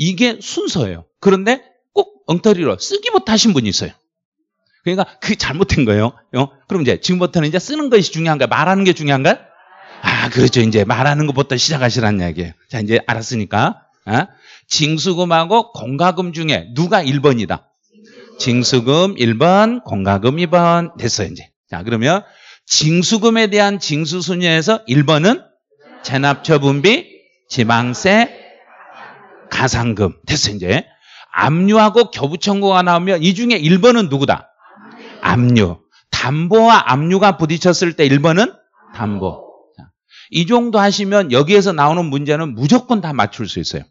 이게 순서예요. 그런데 꼭 엉터리로 쓰기 못하신 분이 있어요. 그러니까 그게 잘못된 거예요. 어? 그럼 이제 지금부터는 이제 쓰는 것이 중요한가? 말하는 게 중요한가? 아, 그렇죠. 이제 말하는 것부터 시작하시라는 이야기예요. 자, 이제 알았으니까. 어? 징수금하고 공과금 중에 누가 1번이다? 징수금 1번, 공과금 2번 됐어요, 이제. 자, 그러면 징수금에 대한 징수순위에서 1번은 체납처분비, 지방세, 가상금. 됐어, 이제. 압류하고 겨부청구가 나오면 이 중에 1번은 누구다? 압류. 담보와 압류가 부딪혔을 때 1번은 담보. 이 정도 하시면 여기에서 나오는 문제는 무조건 다 맞출 수 있어요.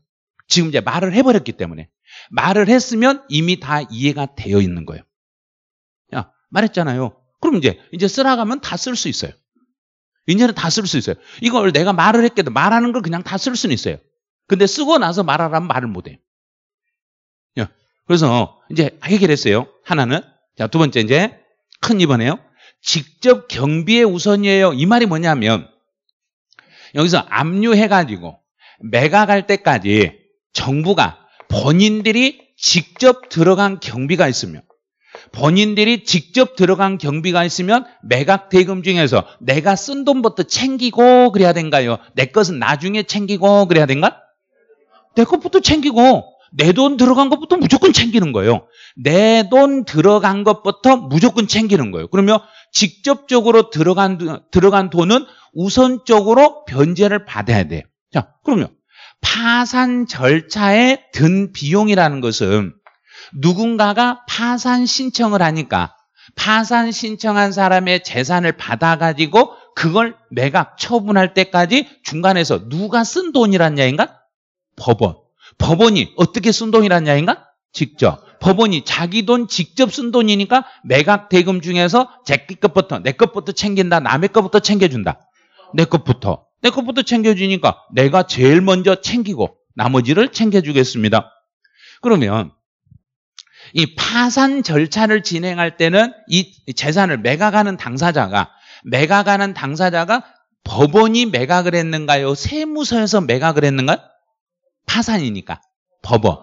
지금 이제 말을 해버렸기 때문에. 말을 했으면 이미 다 이해가 되어 있는 거예요. 야, 말했잖아요. 그럼 이제, 이제 쓰라 가면 다 쓸 수 있어요. 이제는 다 쓸 수 있어요. 이걸 내가 말을 했게도 말하는 걸 그냥 다 쓸 수는 있어요. 근데 쓰고 나서 말하라면 말을 못해. 요 예. 그래서 이제 해결했어요. 하나는. 자, 두 번째 이제 큰이번에요 직접 경비의 우선이에요. 이 말이 뭐냐면 여기서 압류해가지고 매각할 때까지 정부가 본인들이 직접 들어간 경비가 있으면 본인들이 직접 들어간 경비가 있으면 매각 대금 중에서 내가 쓴 돈부터 챙기고 그래야 된가요? 내 것은 나중에 챙기고 그래야 된가? 내 것부터 챙기고 내 돈 들어간 것부터 무조건 챙기는 거예요. 내 돈 들어간 것부터 무조건 챙기는 거예요. 그러면 직접적으로 들어간 들어간 돈은 우선적으로 변제를 받아야 돼요. 자, 그러면 파산 절차에 든 비용이라는 것은 누군가가 파산 신청을 하니까 파산 신청한 사람의 재산을 받아가지고 그걸 매각 처분할 때까지 중간에서 누가 쓴 돈이란 야인가? 법원. 법원이 어떻게 쓴 돈이란 야인가? 직접. 법원이 자기 돈 직접 쓴 돈이니까 매각 대금 중에서 제끼 것부터 내 것부터 챙긴다. 남의 것부터 챙겨준다. 내 것부터. 내 것부터 챙겨주니까 내가 제일 먼저 챙기고 나머지를 챙겨주겠습니다. 그러면 이 파산 절차를 진행할 때는 이 재산을 매각하는 당사자가 매각하는 당사자가 법원이 매각을 했는가요? 세무서에서 매각을 했는가요? 파산이니까. 법원.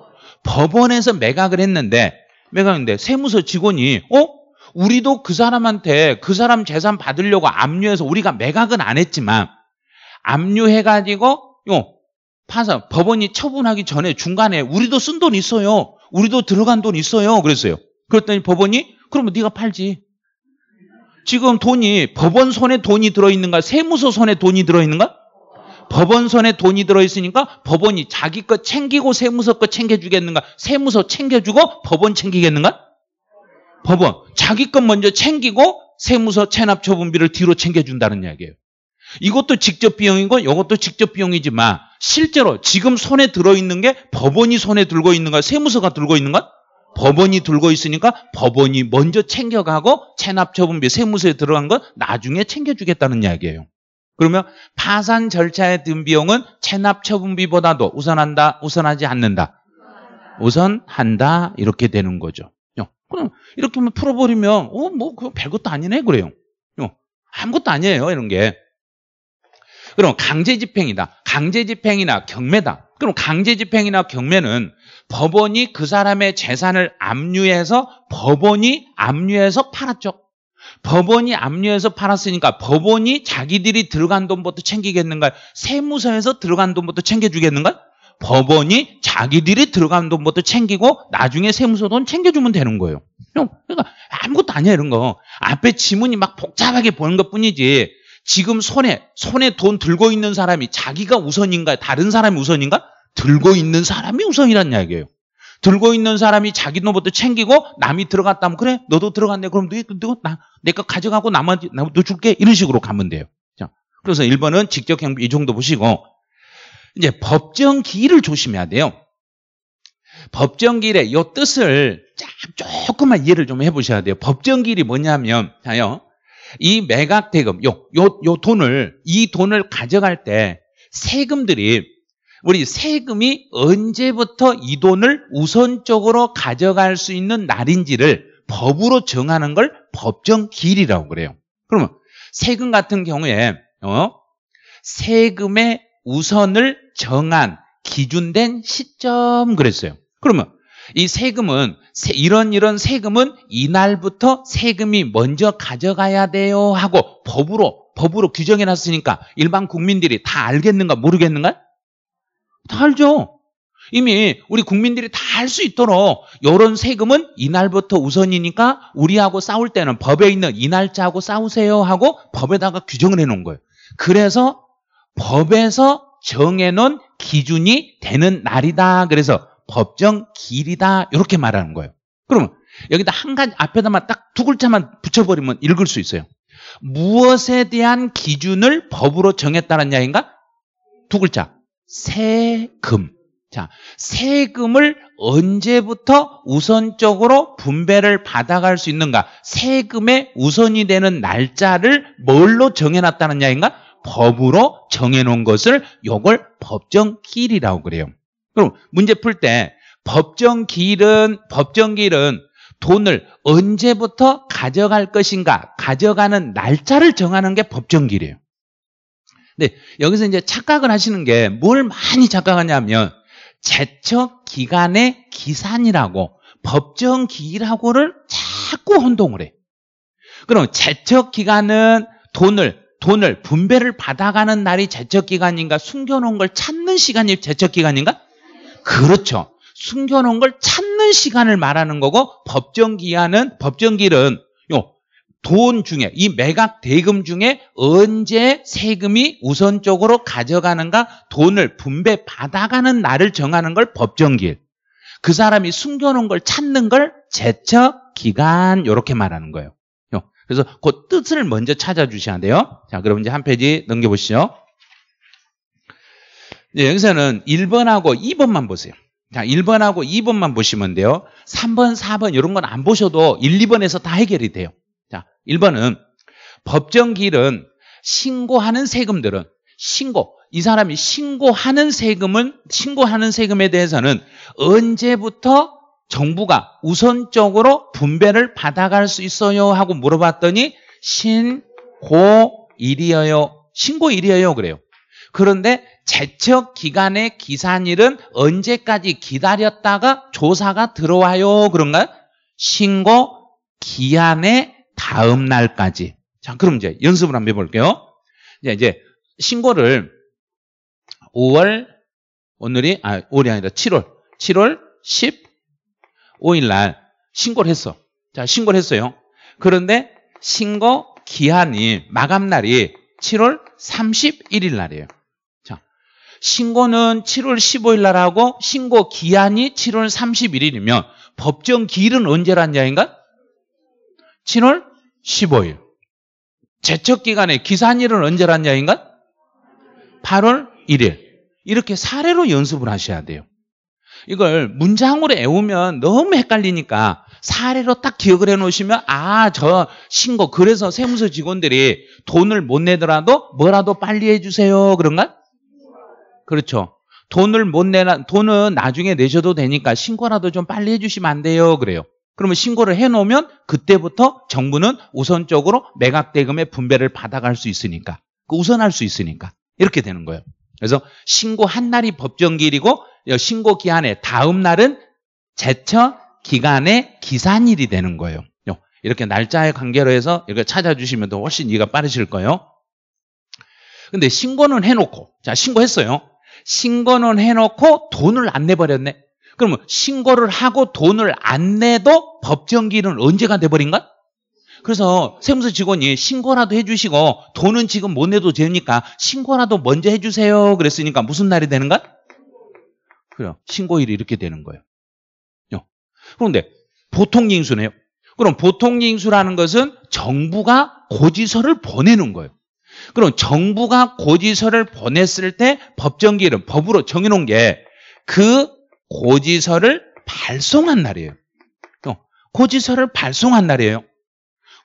법원에서 매각을 했는데, 매각인데 세무서 직원이, 어? 우리도 그 사람한테 그 사람 재산 받으려고 압류해서 우리가 매각은 안 했지만, 압류해가지고, 요, 어? 파산, 법원이 처분하기 전에 중간에 우리도 쓴 돈 있어요. 우리도 들어간 돈 있어요. 그랬어요. 그랬더니 법원이, 그러면 네가 팔지. 지금 돈이 법원 손에 돈이 들어있는가? 세무서 손에 돈이 들어있는가? 법원 손에 돈이 들어있으니까 법원이 자기 거 챙기고 세무서 거 챙겨주겠는가? 세무서 챙겨주고 법원 챙기겠는가? 법원. 자기 거 먼저 챙기고 세무서 체납 처분비를 뒤로 챙겨준다는 이야기예요. 이것도 직접 비용이고 이것도 직접 비용이지만 실제로 지금 손에 들어있는 게 법원이 손에 들고 있는가? 세무서가 들고 있는가? 법원이 들고 있으니까 법원이 먼저 챙겨가고 체납처분비 세무서에 들어간 건 나중에 챙겨주겠다는 이야기예요. 그러면 파산 절차에 든 비용은 체납 처분비보다도 우선한다, 우선하지 않는다. 우선한다 이렇게 되는 거죠. 그럼 이렇게 뭐 풀어버리면 어뭐 그 별것도 아니네 그래요. 아무것도 아니에요 이런 게. 그럼 강제집행이다. 강제집행이나 경매다. 그럼 강제집행이나 경매는 법원이 그 사람의 재산을 압류해서 법원이 압류해서 팔았죠. 법원이 압류해서 팔았으니까 법원이 자기들이 들어간 돈부터 챙기겠는가? 세무서에서 들어간 돈부터 챙겨주겠는가? 법원이 자기들이 들어간 돈부터 챙기고 나중에 세무서 돈 챙겨주면 되는 거예요. 그러니까 아무것도 아니야 이런 거. 앞에 지문이 막 복잡하게 보는 것뿐이지. 지금 손에 손에 돈 들고 있는 사람이 자기가 우선인가? 요 다른 사람이 우선인가? 들고 있는 사람이 우선이란 이야기예요. 들고 있는 사람이 자기 노부터 챙기고 남이 들어갔다 면 그래 너도 들어갔네 그럼 너, 너, 나, 내거 가져가고 나머지 나도 줄게 이런 식으로 가면 돼요. 자, 그래서 1번은 직접행비 이 정도 보시고 이제 법정기일을 조심해야 돼요. 법정기일의 이 뜻을 조금만 이해를 좀 해보셔야 돼요. 법정기일이 뭐냐면 자요 이 매각 대금 요, 요, 요 돈을 이 돈을 가져갈 때 세금들이 우리 세금이 언제부터 이 돈을 우선적으로 가져갈 수 있는 날인지를 법으로 정하는 걸 법정 기일이라고 그래요. 그러면 세금 같은 경우에 어? 세금의 우선을 정한 기준된 시점 그랬어요. 그러면 이 세금은 이런 이런 세금은 이날부터 세금이 먼저 가져가야 돼요 하고 법으로 법으로 규정해 놨으니까 일반 국민들이 다 알겠는가 모르겠는가? 다 알죠. 이미 우리 국민들이 다알수 있도록 이런 세금은 이날부터 우선이니까 우리하고 싸울 때는 법에 있는 이날짜하고 싸우세요 하고 법에다가 규정을 해놓은 거예요. 그래서 법에서 정해놓은 기준이 되는 날이다. 그래서 법정 길이다. 이렇게 말하는 거예요. 그러면 여기다 한 가지 앞에다만 딱 두 글자만 붙여버리면 읽을 수 있어요. 무엇에 대한 기준을 법으로 정했다는 야인가? 두 글자. 세금. 자, 세금을 언제부터 우선적으로 분배를 받아갈 수 있는가? 세금의 우선이 되는 날짜를 뭘로 정해놨다는 야인가? 법으로 정해놓은 것을 요걸 법정기일이라고 그래요. 그럼 문제 풀 때 법정기일은 법정기일은 돈을 언제부터 가져갈 것인가 가져가는 날짜를 정하는 게 법정기일이에요. 근데 여기서 이제 착각을 하시는 게 뭘 많이 착각하냐면 제척 기간의 기산이라고 법정 기일하고를 자꾸 혼동을 해. 그럼 제척 기간은 돈을 돈을 분배를 받아가는 날이 제척 기간인가 숨겨놓은 걸 찾는 시간이 제척 기간인가? 그렇죠. 숨겨놓은 걸 찾는 시간을 말하는 거고 법정 기한은 법정 길은 돈 중에 이 매각 대금 중에 언제 세금이 우선적으로 가져가는가 돈을 분배 받아가는 날을 정하는 걸 법정기일. 그 사람이 숨겨놓은 걸 찾는 걸 제척 기간 이렇게 말하는 거예요. 그래서 그 뜻을 먼저 찾아주셔야 돼요. 자, 그럼 이제 한 페이지 넘겨보시죠. 네, 이 여기서는 1번하고 2번만 보세요. 자, 1번하고 2번만 보시면 돼요. 3번, 4번 이런 건 안 보셔도 1, 2번에서 다 해결이 돼요. 자, 1번은 법정기일은 신고하는 세금들은 신고 이 사람이 신고하는 세금은 신고하는 세금에 대해서는 언제부터 정부가 우선적으로 분배를 받아갈 수 있어요 하고 물어봤더니 신고일이에요 신고일이에요 그래요 그런데 제척 기간의 기산일은 언제까지 기다렸다가 조사가 들어와요 그런가요? 신고 기한에 다음 날까지. 자, 그럼 이제 연습을 한번 해볼게요. 이제, 이제 신고를 5월, 오늘이, 아, 5월이 아니라 7월, 7월 15일 날 신고를 했어. 자, 신고를 했어요. 그런데 신고 기한이, 마감날이 7월 31일 날이에요. 자, 신고는 7월 15일 날하고 신고 기한이 7월 31일이면 법정 기일은 언제란 야인가? 7월 15일. 제척 기간에 기사한 일은 언제란 야인가? 8월 1일. 이렇게 사례로 연습을 하셔야 돼요. 이걸 문장으로 애우면 너무 헷갈리니까 사례로 딱 기억을 해 놓으시면 아, 저 신고 그래서 세무서 직원들이 돈을 못 내더라도 뭐라도 빨리 해 주세요. 그런가? 그렇죠. 돈을 못 내라 돈은 나중에 내셔도 되니까 신고라도 좀 빨리 해 주시면 안 돼요. 그래요. 그러면 신고를 해놓으면 그때부터 정부는 우선적으로 매각대금의 분배를 받아갈 수 있으니까 그 우선할 수 있으니까 이렇게 되는 거예요. 그래서 신고한 날이 법정기일이고 어, 신고 기한의 다음 날은 제처 기간의 기산일이 되는 거예요. 어, 이렇게 날짜의 관계로 해서 이렇게 찾아주시면 더 훨씬 이해가 빠르실 거예요. 근데 신고는 해놓고 자 신고했어요. 신고는 해놓고 돈을 안 내버렸네. 그러면 신고를 하고 돈을 안 내도 법정기일은 언제가 돼버린가? 그래서 세무서 직원이 신고라도 해주시고 돈은 지금 못 내도 되니까 신고라도 먼저 해주세요. 그랬으니까 무슨 날이 되는가? 그래요. 신고일이 이렇게 되는 거예요. 그런데 보통 징수네요. 그럼 보통 징수라는 것은 정부가 고지서를 보내는 거예요. 그럼 정부가 고지서를 보냈을 때 법정기일은 법으로 정해놓은 게그 고지서를 발송한 날이에요. 고지서를 발송한 날이에요.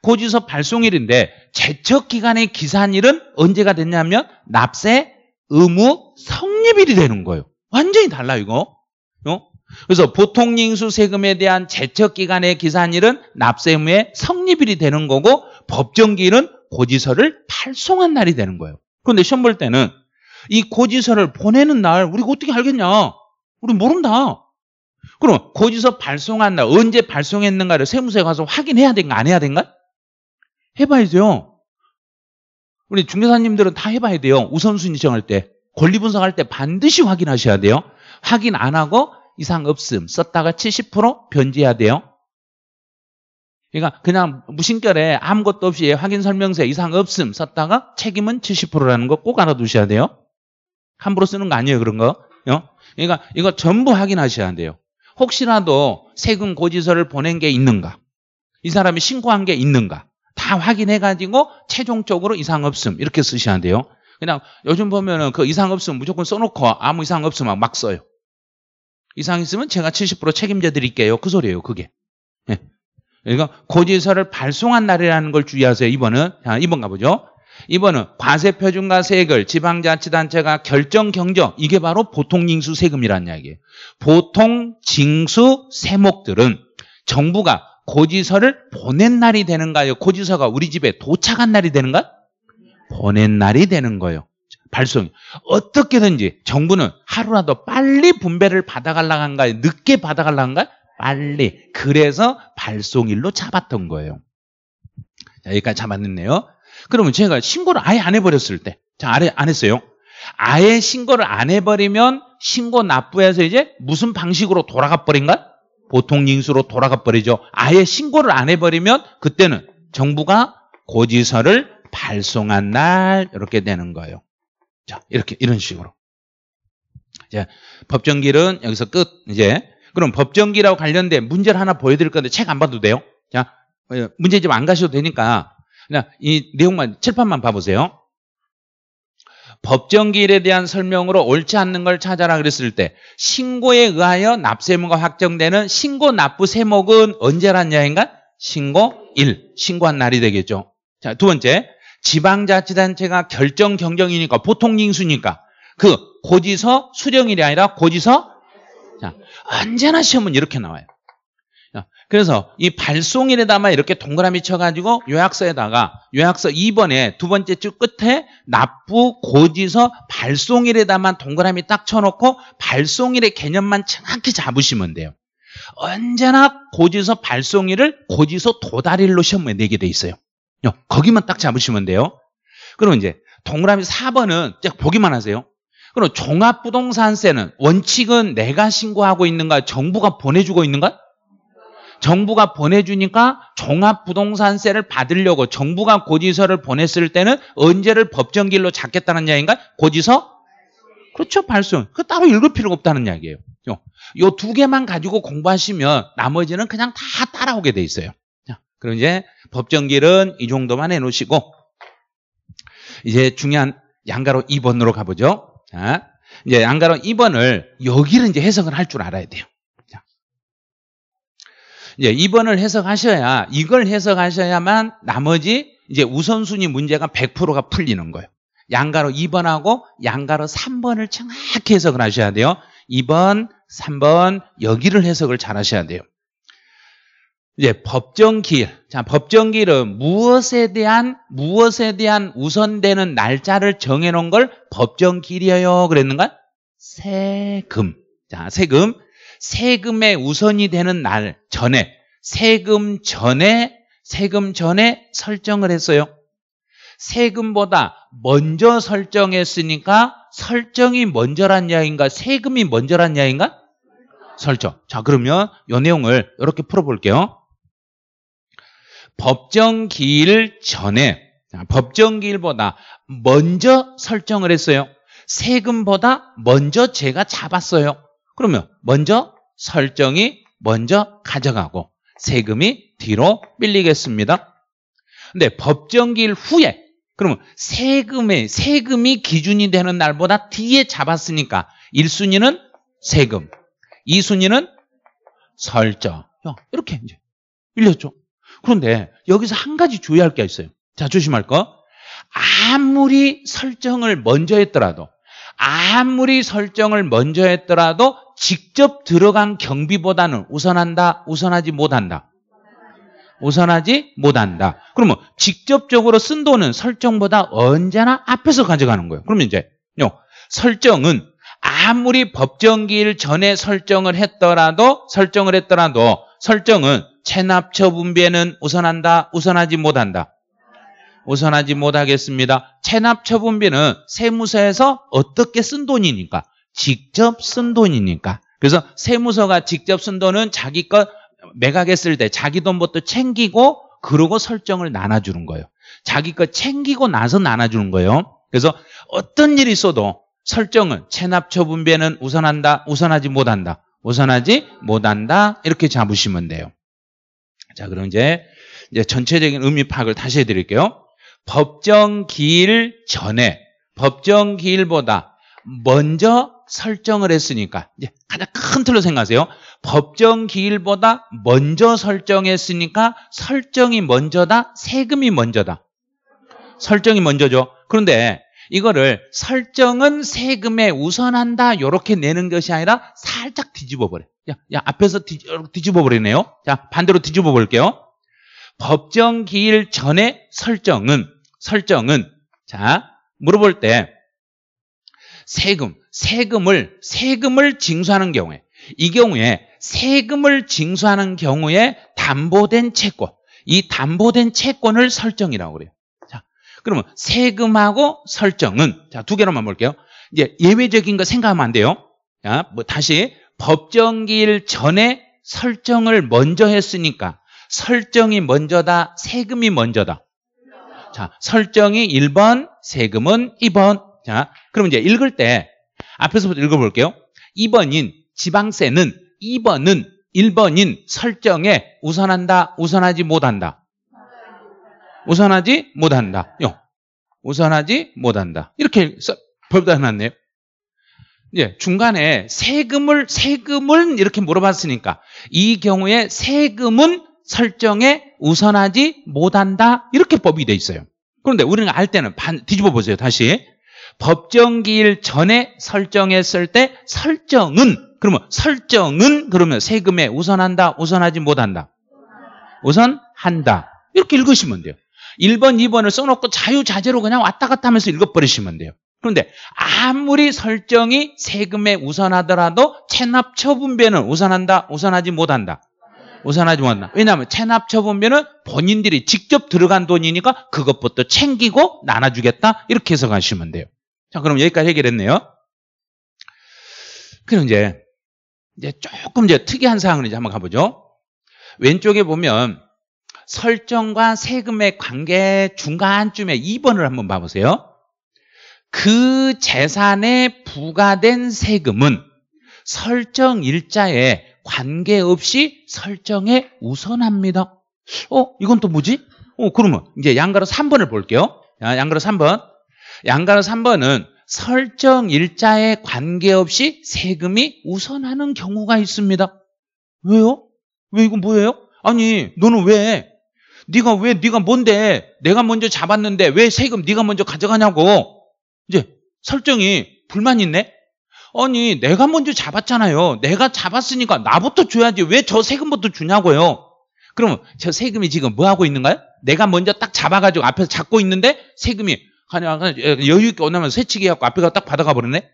고지서 발송일인데 제척기간의 기산일은 언제가 됐냐면 납세 의무 성립일이 되는 거예요. 완전히 달라 이거. 어? 그래서 보통 잉수 세금에 대한 제척기간의 기산일은 납세 의무의 성립일이 되는 거고 법정기일은 고지서를 발송한 날이 되는 거예요. 그런데 시험 볼 때는 이 고지서를 보내는 날 우리가 어떻게 알겠냐? 우리 모른다. 그럼 고지서 발송한 날 언제 발송했는가를 세무서에 가서 확인해야 된가 안 해야 된가? 해봐야죠. 우리 중개사님들은 다 해봐야 돼요. 우선순위 정할 때 권리 분석할 때 반드시 확인하셔야 돼요. 확인 안 하고 이상 없음 썼다가 70% 변제해야 돼요. 그러니까 그냥 무심결에 아무것도 없이 예, 확인 설명서에 이상 없음 썼다가 책임은 70%라는 거 꼭 알아두셔야 돼요. 함부로 쓰는 거 아니에요, 그런 거. 어? 그러니까 이거 전부 확인하셔야 돼요. 혹시라도 세금 고지서를 보낸 게 있는가? 이 사람이 신고한 게 있는가? 다 확인해가지고 최종적으로 이상 없음 이렇게 쓰셔야 돼요. 그냥 요즘 보면은 그 이상 없음 무조건 써놓고 아무 이상 없으면 막 써요. 이상 있으면 제가 70% 책임져 드릴게요. 그 소리예요. 그게. 예. 그러니까 고지서를 발송한 날이라는 걸 주의하세요. 이번은 자, 이번 가보죠. 이번은 과세 표준과 세액을 지방자치단체가 결정 경정 이게 바로 보통 징수 세금이란 이야기예요. 보통 징수 세목들은 정부가 고지서를 보낸 날이 되는가요? 고지서가 우리 집에 도착한 날이 되는가? 보낸 날이 되는 거예요. 발송. 어떻게든지 정부는 하루라도 빨리 분배를 받아갈라 한가요? 늦게 받아갈라 한가요? 빨리. 그래서 발송일로 잡았던 거예요. 여기까지 잡았는데요. 그러면 제가 신고를 아예 안 해버렸을 때, 자, 안 했어요. 아예 신고를 안 해버리면 신고 납부해서 이제 무슨 방식으로 돌아가 버린가? 보통 징수로 돌아가 버리죠. 아예 신고를 안 해버리면 그때는 정부가 고지서를 발송한 날 이렇게 되는 거예요. 자, 이렇게 이런 식으로. 이 법정길은 여기서 끝. 이제 그럼 법정기하고 관련된 문제를 하나 보여드릴 건데 책 안 봐도 돼요? 자, 어, 문제집 안 가셔도 되니까 이 내용만 칠판만 봐보세요. 법정기일에 대한 설명으로 옳지 않는 걸 찾아라 그랬을 때 신고에 의하여 납세의무가 확정되는 신고 납부 세목은 언제란 야인가? 신고 1, 신고한 날이 되겠죠. 자, 두 번째, 지방자치단체가 결정 경정이니까 보통 징수니까 그 고지서 수령일이 아니라 고지서 자, 언제나 시험은 이렇게 나와요. 그래서 이 발송일에다만 이렇게 동그라미 쳐가지고 요약서에다가 요약서 2번에 두 번째 주 끝에 납부 고지서 발송일에다만 동그라미 딱 쳐놓고 발송일의 개념만 정확히 잡으시면 돼요. 언제나 고지서 발송일을 고지서 도달일로 시험에 내게 돼 있어요. 거기만 딱 잡으시면 돼요. 그럼 이제 동그라미 4번은 딱 보기만 하세요. 그럼 종합부동산세는 원칙은 내가 신고하고 있는가 정부가 보내주고 있는가? 정부가 보내주니까 종합부동산세를 받으려고 정부가 고지서를 보냈을 때는 언제를 법정 길로 잡겠다는 이야기인가? 고지서? 그렇죠. 발송. 그 따로 읽을 필요가 없다는 이야기예요. 요 두 개만 가지고 공부하시면 나머지는 그냥 다 따라오게 돼 있어요. 자, 그럼 이제 법정 길은 이 정도만 해놓으시고 이제 중요한 양가로 2번으로 가보죠. 자, 이제 양가로 2번을 여기를 이제 해석을 할 줄 알아야 돼요. 예, 이제 2번을 해석하셔야 이걸 해석하셔야만 나머지 이제 우선순위 문제가 100%가 풀리는 거예요. 양가로 2번하고 양가로 3번을 정확히 해석을 하셔야 돼요. 2번, 3번 여기를 해석을 잘 하셔야 돼요. 이제 법정기일. 자, 법정기일은 무엇에 대한 무엇에 대한 우선되는 날짜를 정해 놓은 걸 법정기일이에요. 그랬는가? 세금. 자, 세금. 세금의 우선이 되는 날 전에 세금 전에 세금 전에 설정을 했어요. 세금보다 먼저 설정했으니까 설정이 먼저란 이 야인가 세금이 먼저란 이 야인가 설정. 자, 그러면 요 내용을 이렇게 풀어볼게요. 법정 기일 전에 법정 기일보다 먼저 설정을 했어요. 세금보다 먼저 제가 잡았어요. 그러면 먼저 설정이 먼저 가져가고 세금이 뒤로 밀리겠습니다. 근데 법정기일 후에 그러면 세금의 세금이 기준이 되는 날보다 뒤에 잡았으니까 1순위는 세금, 2순위는 설정. 이렇게 이제 밀렸죠. 그런데 여기서 한 가지 주의할 게 있어요. 자, 조심할 거. 아무리 설정을 먼저 했더라도 아무리 설정을 먼저 했더라도 직접 들어간 경비보다는 우선한다, 우선하지 못한다. 우선하지 못한다. 그러면 직접적으로 쓴 돈은 설정보다 언제나 앞에서 가져가는 거예요. 그러면 이제 요 설정은 아무리 법정기일 전에 설정을 했더라도 설정을 했더라도 설정은 체납 처분비에는 우선한다, 우선하지 못한다. 우선하지 못하겠습니다. 체납 처분비는 세무서에서 어떻게 쓴 돈이니까 직접 쓴 돈이니까. 그래서 세무서가 직접 쓴 돈은 자기 것 매각했을 때 자기 돈부터 챙기고 그러고 설정을 나눠주는 거예요. 자기 것 챙기고 나서 나눠주는 거예요. 그래서 어떤 일이 있어도 설정은 체납 처분배는 우선한다, 우선하지 못한다, 우선하지 못한다 이렇게 잡으시면 돼요. 자, 그럼 이제, 이제 전체적인 의미 파악을 다시 해드릴게요. 법정 기일 전에 법정 기일보다 먼저 설정을 했으니까 이제 가장 큰 틀로 생각하세요. 법정 기일보다 먼저 설정했으니까 설정이 먼저다, 세금이 먼저다. 설정이 먼저죠. 그런데 이거를 설정은 세금에 우선한다 이렇게 내는 것이 아니라 살짝 뒤집어 버려. 야, 야 앞에서 뒤, 뒤집어 버리네요. 자 반대로 뒤집어 볼게요. 법정 기일 전에 설정은 설정은 자 물어볼 때 세금 세금을 세금을 징수하는 경우에 이 경우에 세금을 징수하는 경우에 담보된 채권 이 담보된 채권을 설정이라고 그래요. 자, 그러면 세금하고 설정은 자, 두 개로만 볼게요. 이제 예외적인 거 생각하면 안 돼요. 자, 뭐 다시 법정기일 전에 설정을 먼저 했으니까 설정이 먼저다, 세금이 먼저다. 자, 설정이 1번, 세금은 2번. 자, 그럼 이제 읽을 때 앞에서부터 읽어볼게요. 2번인 지방세는 2번은 1번인 설정에 우선한다, 우선하지 못한다. 우선하지 못한다. 요. 우선하지 못한다. 이렇게 벌다 해놨네요. 예, 중간에 세금을, 세금을 이렇게 물어봤으니까 이 경우에 세금은 설정에 우선하지 못한다. 이렇게 법이 돼 있어요. 그런데 우리는 알 때는 반, 뒤집어 보세요. 다시. 법정기일 전에 설정했을 때 설정은 그러면 설정은 그러면 세금에 우선한다 우선하지 못한다 우선한다 이렇게 읽으시면 돼요 1번 2번을 써놓고 자유자재로 그냥 왔다 갔다 하면서 읽어버리시면 돼요 그런데 아무리 설정이 세금에 우선하더라도 체납 처분배는 우선한다 우선하지 못한다 우선하지 못한다 왜냐하면 체납 처분배는 본인들이 직접 들어간 돈이니까 그것부터 챙기고 나눠주겠다 이렇게 해석하시면 돼요 자, 그럼 여기까지 해결했네요. 그럼 이제, 이제 조금 이제 특이한 사항을 이제 한번 가보죠. 왼쪽에 보면 설정과 세금의 관계 중간쯤에 2번을 한번 봐보세요. 그 재산에 부과된 세금은 설정 일자에 관계없이 설정에 우선합니다. 어, 이건 또 뭐지? 어, 그러면 이제 양가로 3번을 볼게요. 양가로 3번. 양가로서 3번은 설정 일자에 관계없이 세금이 우선하는 경우가 있습니다. 왜요? 왜 이거 뭐예요? 아니 너는 왜? 네가 왜 네가 뭔데? 내가 먼저 잡았는데 왜 세금 네가 먼저 가져가냐고. 이제 설정이 불만 있네. 아니 내가 먼저 잡았잖아요. 내가 잡았으니까 나부터 줘야지 왜 저 세금부터 주냐고요. 그럼저 세금이 지금 뭐 하고 있는가요? 내가 먼저 딱 잡아가지고 앞에서 잡고 있는데 세금이 그냥 예, 여유 있게 온다면 세치기 해갖고 앞에가 딱 받아가 버리네?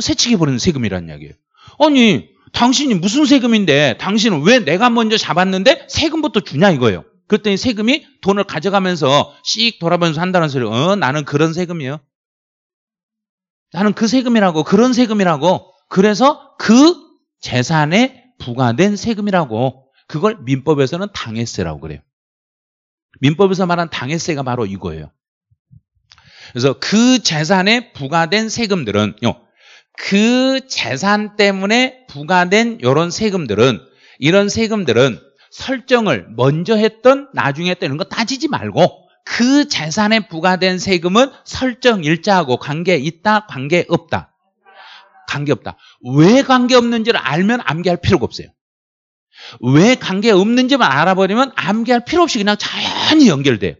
세치기 뭐 버리는 세금이란 이야기예요. 아니 당신이 무슨 세금인데 당신은 왜 내가 먼저 잡았는데 세금부터 주냐 이거예요. 그랬더니 세금이 돈을 가져가면서 씩 돌아보면서 한다는 소리. 어, 나는 그런 세금이요. 나는 그 세금이라고 그런 세금이라고. 그래서 그 재산에 부과된 세금이라고. 그걸 민법에서는 당해세라고 그래요. 민법에서 말한 당해세가 바로 이거예요. 그래서 그 재산에 부과된 세금들은요. 그 재산 때문에 부과된 이런 세금들은 이런 세금들은 설정을 먼저 했던 나중에 했던 이런 거 따지지 말고 그 재산에 부과된 세금은 설정 일자하고 관계 있다, 관계 없다. 관계 없다. 왜 관계 없는지를 알면 암기할 필요가 없어요. 왜 관계 없는지만 알아버리면 암기할 필요 없이 그냥 자연히 연결돼요.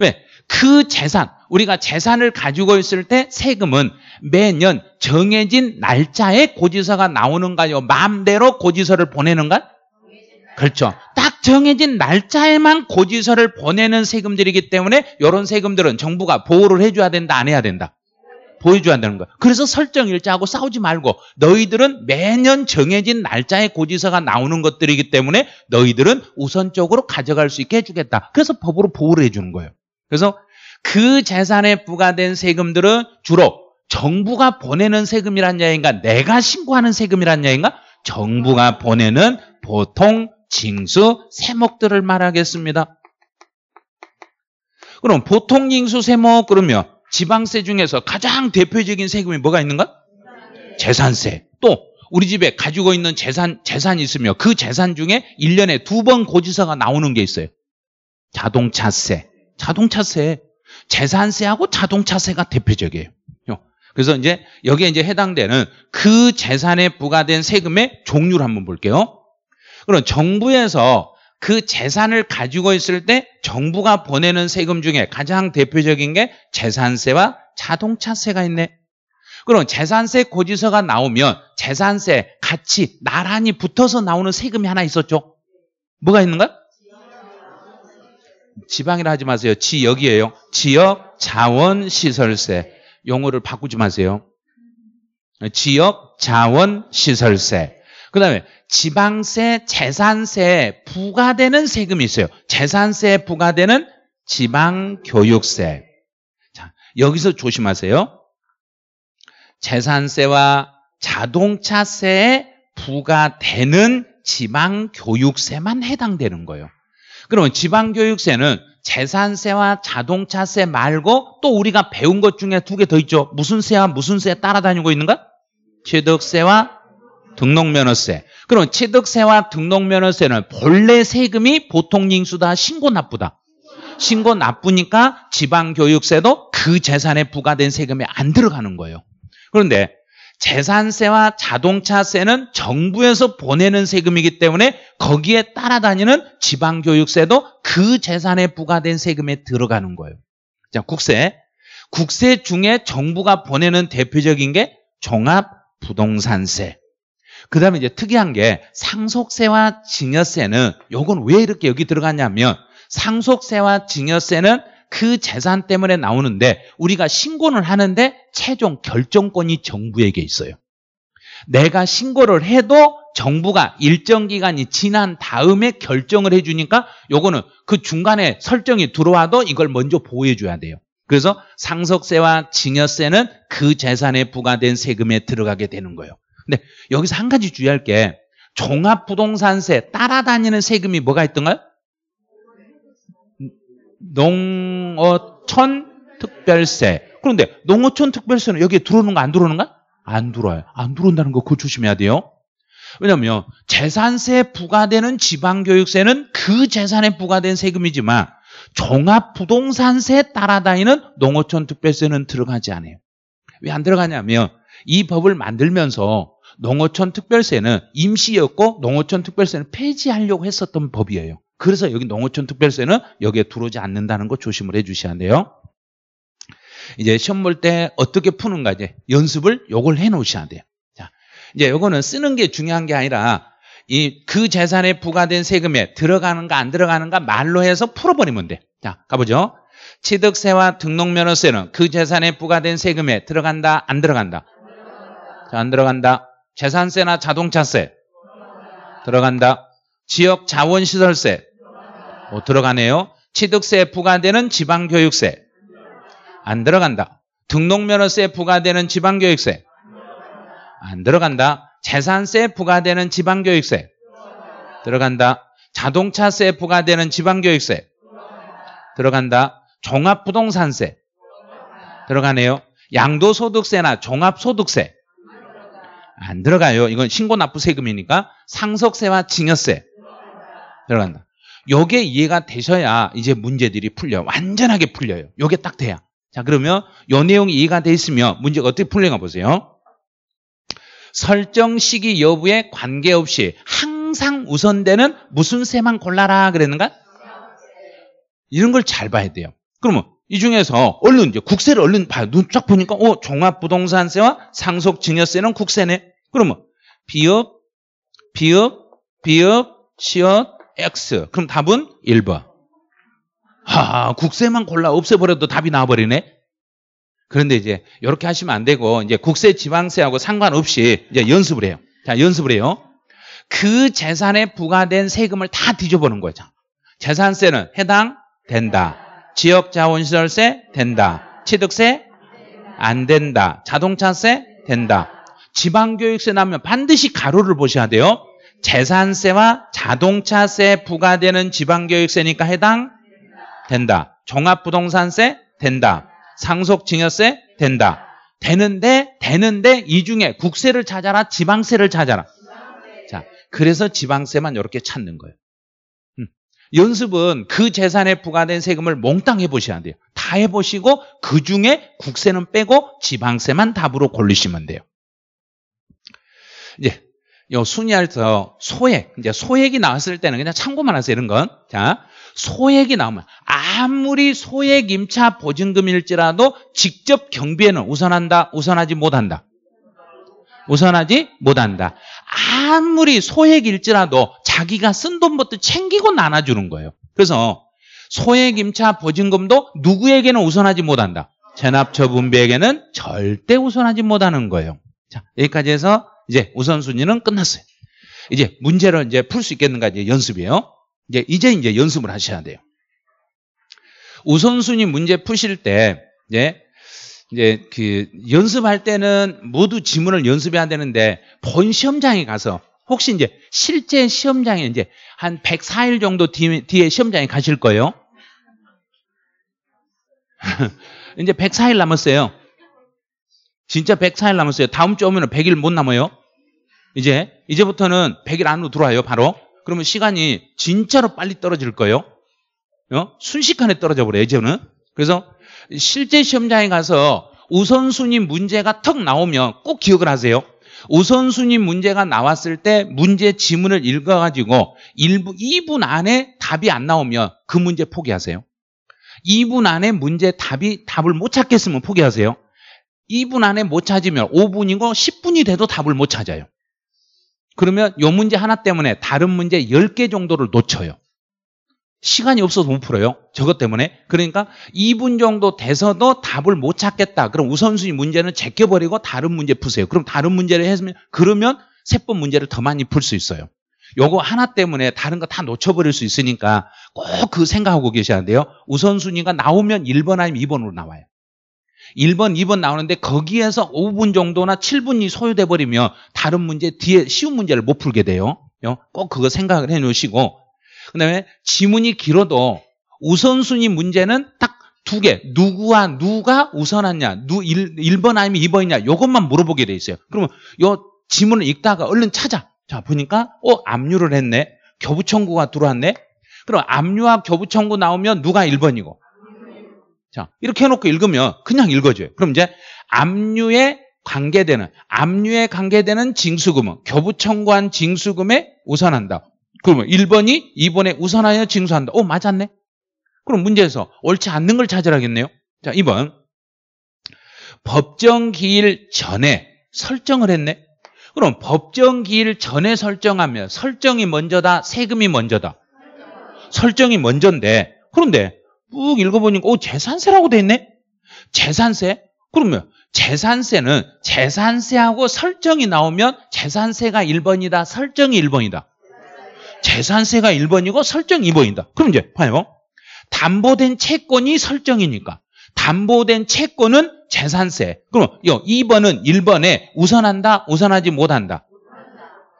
왜? 그 재산, 우리가 재산을 가지고 있을 때 세금은 매년 정해진 날짜에 고지서가 나오는가요? 마음대로 고지서를 보내는가? 그렇죠. 딱 정해진 날짜에만 고지서를 보내는 세금들이기 때문에 이런 세금들은 정부가 보호를 해줘야 된다, 안 해야 된다? 보여줘야 한다는 거야. 그래서 설정 일자하고 싸우지 말고 너희들은 매년 정해진 날짜에 고지서가 나오는 것들이기 때문에 너희들은 우선적으로 가져갈 수 있게 해주겠다. 그래서 법으로 보호를 해주는 거예요. 그래서 그 재산에 부과된 세금들은 주로 정부가 보내는 세금이란 야인가 내가 신고하는 세금이란 야인가 정부가 보내는 보통 징수 세목들을 말하겠습니다. 그럼 보통 징수 세목 그러면 지방세 중에서 가장 대표적인 세금이 뭐가 있는가? 재산세. 또 우리 집에 가지고 있는 재산 재산이 있으며 그 재산 중에 1년에 두 번 고지서가 나오는 게 있어요. 자동차세, 자동차세. 재산세하고 자동차세가 대표적이에요. 그래서 이제 여기에 이제 해당되는 그 재산에 부과된 세금의 종류를 한번 볼게요. 그럼 정부에서 그 재산을 가지고 있을 때 정부가 보내는 세금 중에 가장 대표적인 게 재산세와 자동차세가 있네. 그럼 재산세 고지서가 나오면 재산세 같이 나란히 붙어서 나오는 세금이 하나 있었죠. 뭐가 있는가? 지방이라 하지 마세요. 지역이에요 지역 자원 시설세. 용어를 바꾸지 마세요. 지역 자원 시설세. 그다음에 지방세, 재산세 부과되는 세금이 있어요. 재산세 부과되는 지방 교육세. 자, 여기서 조심하세요. 재산세와 자동차세에 부과되는 지방 교육세만 해당되는 거예요. 그러면 지방교육세는 재산세와 자동차세 말고 또 우리가 배운 것 중에 두 개 더 있죠. 무슨 세와 무슨 세 따라다니고 있는가? 취득세와 등록면허세. 그럼 취득세와 등록면허세는 본래 세금이 보통 징수다 신고 나쁘다. 신고 나쁘니까 지방교육세도 그 재산에 부과된 세금에 안 들어가는 거예요. 그런데 재산세와 자동차세는 정부에서 보내는 세금이기 때문에 거기에 따라다니는 지방교육세도 그 재산에 부과된 세금에 들어가는 거예요. 자, 국세. 국세 중에 정부가 보내는 대표적인 게 종합부동산세. 그 다음에 이제 특이한 게 상속세와 증여세는 요건 왜 이렇게 여기 들어갔냐면 상속세와 증여세는 그 재산 때문에 나오는데 우리가 신고를 하는데 최종 결정권이 정부에게 있어요. 내가 신고를 해도 정부가 일정 기간이 지난 다음에 결정을 해주니까 요거는 그 중간에 설정이 들어와도 이걸 먼저 보호해줘야 돼요. 그래서 상속세와 증여세는 그 재산에 부과된 세금에 들어가게 되는 거예요. 근데 여기서 한 가지 주의할 게 종합부동산세 따라다니는 세금이 뭐가 있던가요? 농어촌 특별세. 그런데 농어촌 특별세는 여기에 들어오는 거 안 들어오는가? 안 들어와요. 안 들어온다는 거 그거 조심해야 돼요. 왜냐하면 재산세 부과되는 지방교육세는 그 재산에 부과된 세금이지만 종합부동산세 따라다니는 농어촌 특별세는 들어가지 않아요. 왜 안 들어가냐면 이 법을 만들면서 농어촌 특별세는 임시였고 농어촌 특별세는 폐지하려고 했었던 법이에요. 그래서 여기 농어촌 특별세는 여기에 들어오지 않는다는 거 조심을 해주셔야 돼요. 이제 시험 볼 때 어떻게 푸는가 이제 연습을 요걸 해놓으셔야 돼요. 자, 이제 요거는 쓰는 게 중요한 게 아니라 이 그 재산에 부과된 세금에 들어가는가 안 들어가는가 말로 해서 풀어버리면 돼. 자, 가보죠. 취득세와 등록면허세는 그 재산에 부과된 세금에 들어간다 안 들어간다. 자, 안 들어간다. 재산세나 자동차세 들어간다. 지역 자원시설세 못 어, 들어가네요. 취득세 부과되는 지방교육세 안 들어간다. 등록면허세 부과되는 지방교육세 안 들어간다. 재산세 부과되는 지방교육세 들어간다. 자동차세 부과되는 지방교육세 들어간다. 종합부동산세 들어가네요. 양도소득세나 종합소득세 안 들어가요. 이건 신고 납부세금이니까 상속세와 증여세 들어간다. 요게 이해가 되셔야 이제 문제들이 풀려 요 완전하게 풀려요. 요게 딱 돼야. 자 그러면 요 내용이 이해가 돼 있으면 문제가 어떻게 풀리나 보세요. 설정 시기 여부에 관계없이 항상 우선되는 무슨 새만 골라라 그랬는가? 이런 걸 잘 봐야 돼요. 그러면 이 중에서 얼른 이제 국세를 얼른 봐요. 눈 쫙 보니까 어 종합부동산세와 상속증여세는 국세네. 그러면 비읍비읍비읍 시업, X. 그럼 답은 1번. 하, 국세만 골라 없애버려도 답이 나와버리네. 그런데 이제 이렇게 하시면 안 되고 이제 국세 지방세하고 상관없이 이제 연습을 해요. 자, 연습을 해요. 그 재산에 부과된 세금을 다 뒤져보는 거죠. 재산세는 해당된다. 지역 자원시설세 된다. 취득세 안 된다. 자동차세 된다. 지방교육세 나면 반드시 가로를 보셔야 돼요. 재산세와 자동차세 부과되는 지방교육세니까 해당 된다. 종합부동산세 된다. 상속증여세 된다. 되는데 되는데 이 중에 국세를 찾아라 지방세를 찾아라. 자, 그래서 지방세만 이렇게 찾는 거예요. 음. 연습은 그 재산에 부과된 세금을 몽땅 해보셔야 돼요. 다 해보시고 그 중에 국세는 빼고 지방세만 답으로 골리시면 돼요. 이제 요 순이할서 소액 이제 소액이 나왔을 때는 그냥 참고만 하세요 이런 건. 자 소액이 나오면 아무리 소액 임차 보증금일지라도 직접 경비에는 우선한다 우선하지 못한다. 우선하지 못한다. 아무리 소액일지라도 자기가 쓴 돈부터 챙기고 나눠주는 거예요. 그래서 소액 임차 보증금도 누구에게는 우선하지 못한다. 체납처분비에게는 절대 우선하지 못하는 거예요. 자, 여기까지 해서 이제 우선순위는 끝났어요. 이제 문제를 이제 풀 수 있겠는가 이제 연습이에요. 이제 이제 이제 연습을 하셔야 돼요. 우선순위 문제 푸실 때 이제 이제 그 연습할 때는 모두 지문을 연습해야 되는데 본 시험장에 가서 혹시 이제 실제 시험장에 이제 한 104일 정도 뒤, 뒤에 시험장에 가실 거예요. [LAUGHS] 이제 104일 남았어요. 진짜 104일 남았어요. 다음 주 오면 100일 못 남아요. 이제 이제부터는 100일 안으로 들어와요. 바로. 그러면 시간이 진짜로 빨리 떨어질 거예요. 어? 순식간에 떨어져 버려요. 이제는. 그래서 실제 시험장에 가서 우선순위 문제가 턱 나오면 꼭 기억을 하세요. 우선순위 문제가 나왔을 때 문제 지문을 읽어가지고 1분, 2분 안에 답이 안 나오면 그 문제 포기하세요. 2분 안에 문제 답이, 답을 못 찾겠으면 포기하세요. 2분 안에 못 찾으면 5분이고 10분이 돼도 답을 못 찾아요. 그러면 요 문제 하나 때문에 다른 문제 10개 정도를 놓쳐요. 시간이 없어서 못 풀어요. 저것 때문에. 그러니까 2분 정도 돼서도 답을 못 찾겠다. 그럼 우선순위 문제는 제껴버리고 다른 문제 푸세요. 그럼 다른 문제를 했으면 그러면 세 번 문제를 더 많이 풀 수 있어요. 요거 하나 때문에 다른 거 다 놓쳐버릴 수 있으니까 꼭 그 생각하고 계셔야 돼요. 우선순위가 나오면 1번 아니면 2번으로 나와요. 1번, 2번 나오는데 거기에서 5분 정도나 7분이 소요돼 버리면 다른 문제 뒤에 쉬운 문제를 못 풀게 돼요. 어? 꼭 그거 생각을 해 놓으시고 그다음에 지문이 길어도 우선순위 문제는 딱 두 개. 누구와 누가 우선하냐. 누 1, 번 아니면 2번이냐. 이것만 물어보게 돼 있어요. 그러면 이 지문을 읽다가 얼른 찾아. 자, 보니까 어, 압류를 했네. 교부청구가 들어왔네. 그럼 압류와 교부청구 나오면 누가 1번이고 자, 이렇게 해놓고 읽으면 그냥 읽어줘요. 그럼 이제 압류에 관계되는, 압류에 관계되는 징수금은 교부청구한 징수금에 우선한다. 그러면 1번이 2번에 우선하여 징수한다. 오, 맞았네. 그럼 문제에서 옳지 않는 걸 찾으라겠네요. 자, 2번. 법정 기일 전에 설정을 했네. 그럼 법정 기일 전에 설정하면 설정이 먼저다, 세금이 먼저다. 설정이 먼저인데, 그런데 쭉 읽어보니까 오 재산세라고 돼 있네. 재산세? 그러면 재산세는 재산세하고 설정이 나오면 재산세가 1번이다. 설정이 1번이다. 재산세가 1번이고 설정이 2번이다. 그럼 이제 봐요. 담보된 채권이 설정이니까 담보된 채권은 재산세. 그럼 요 2번은 1번에 우선한다, 우선하지 못한다.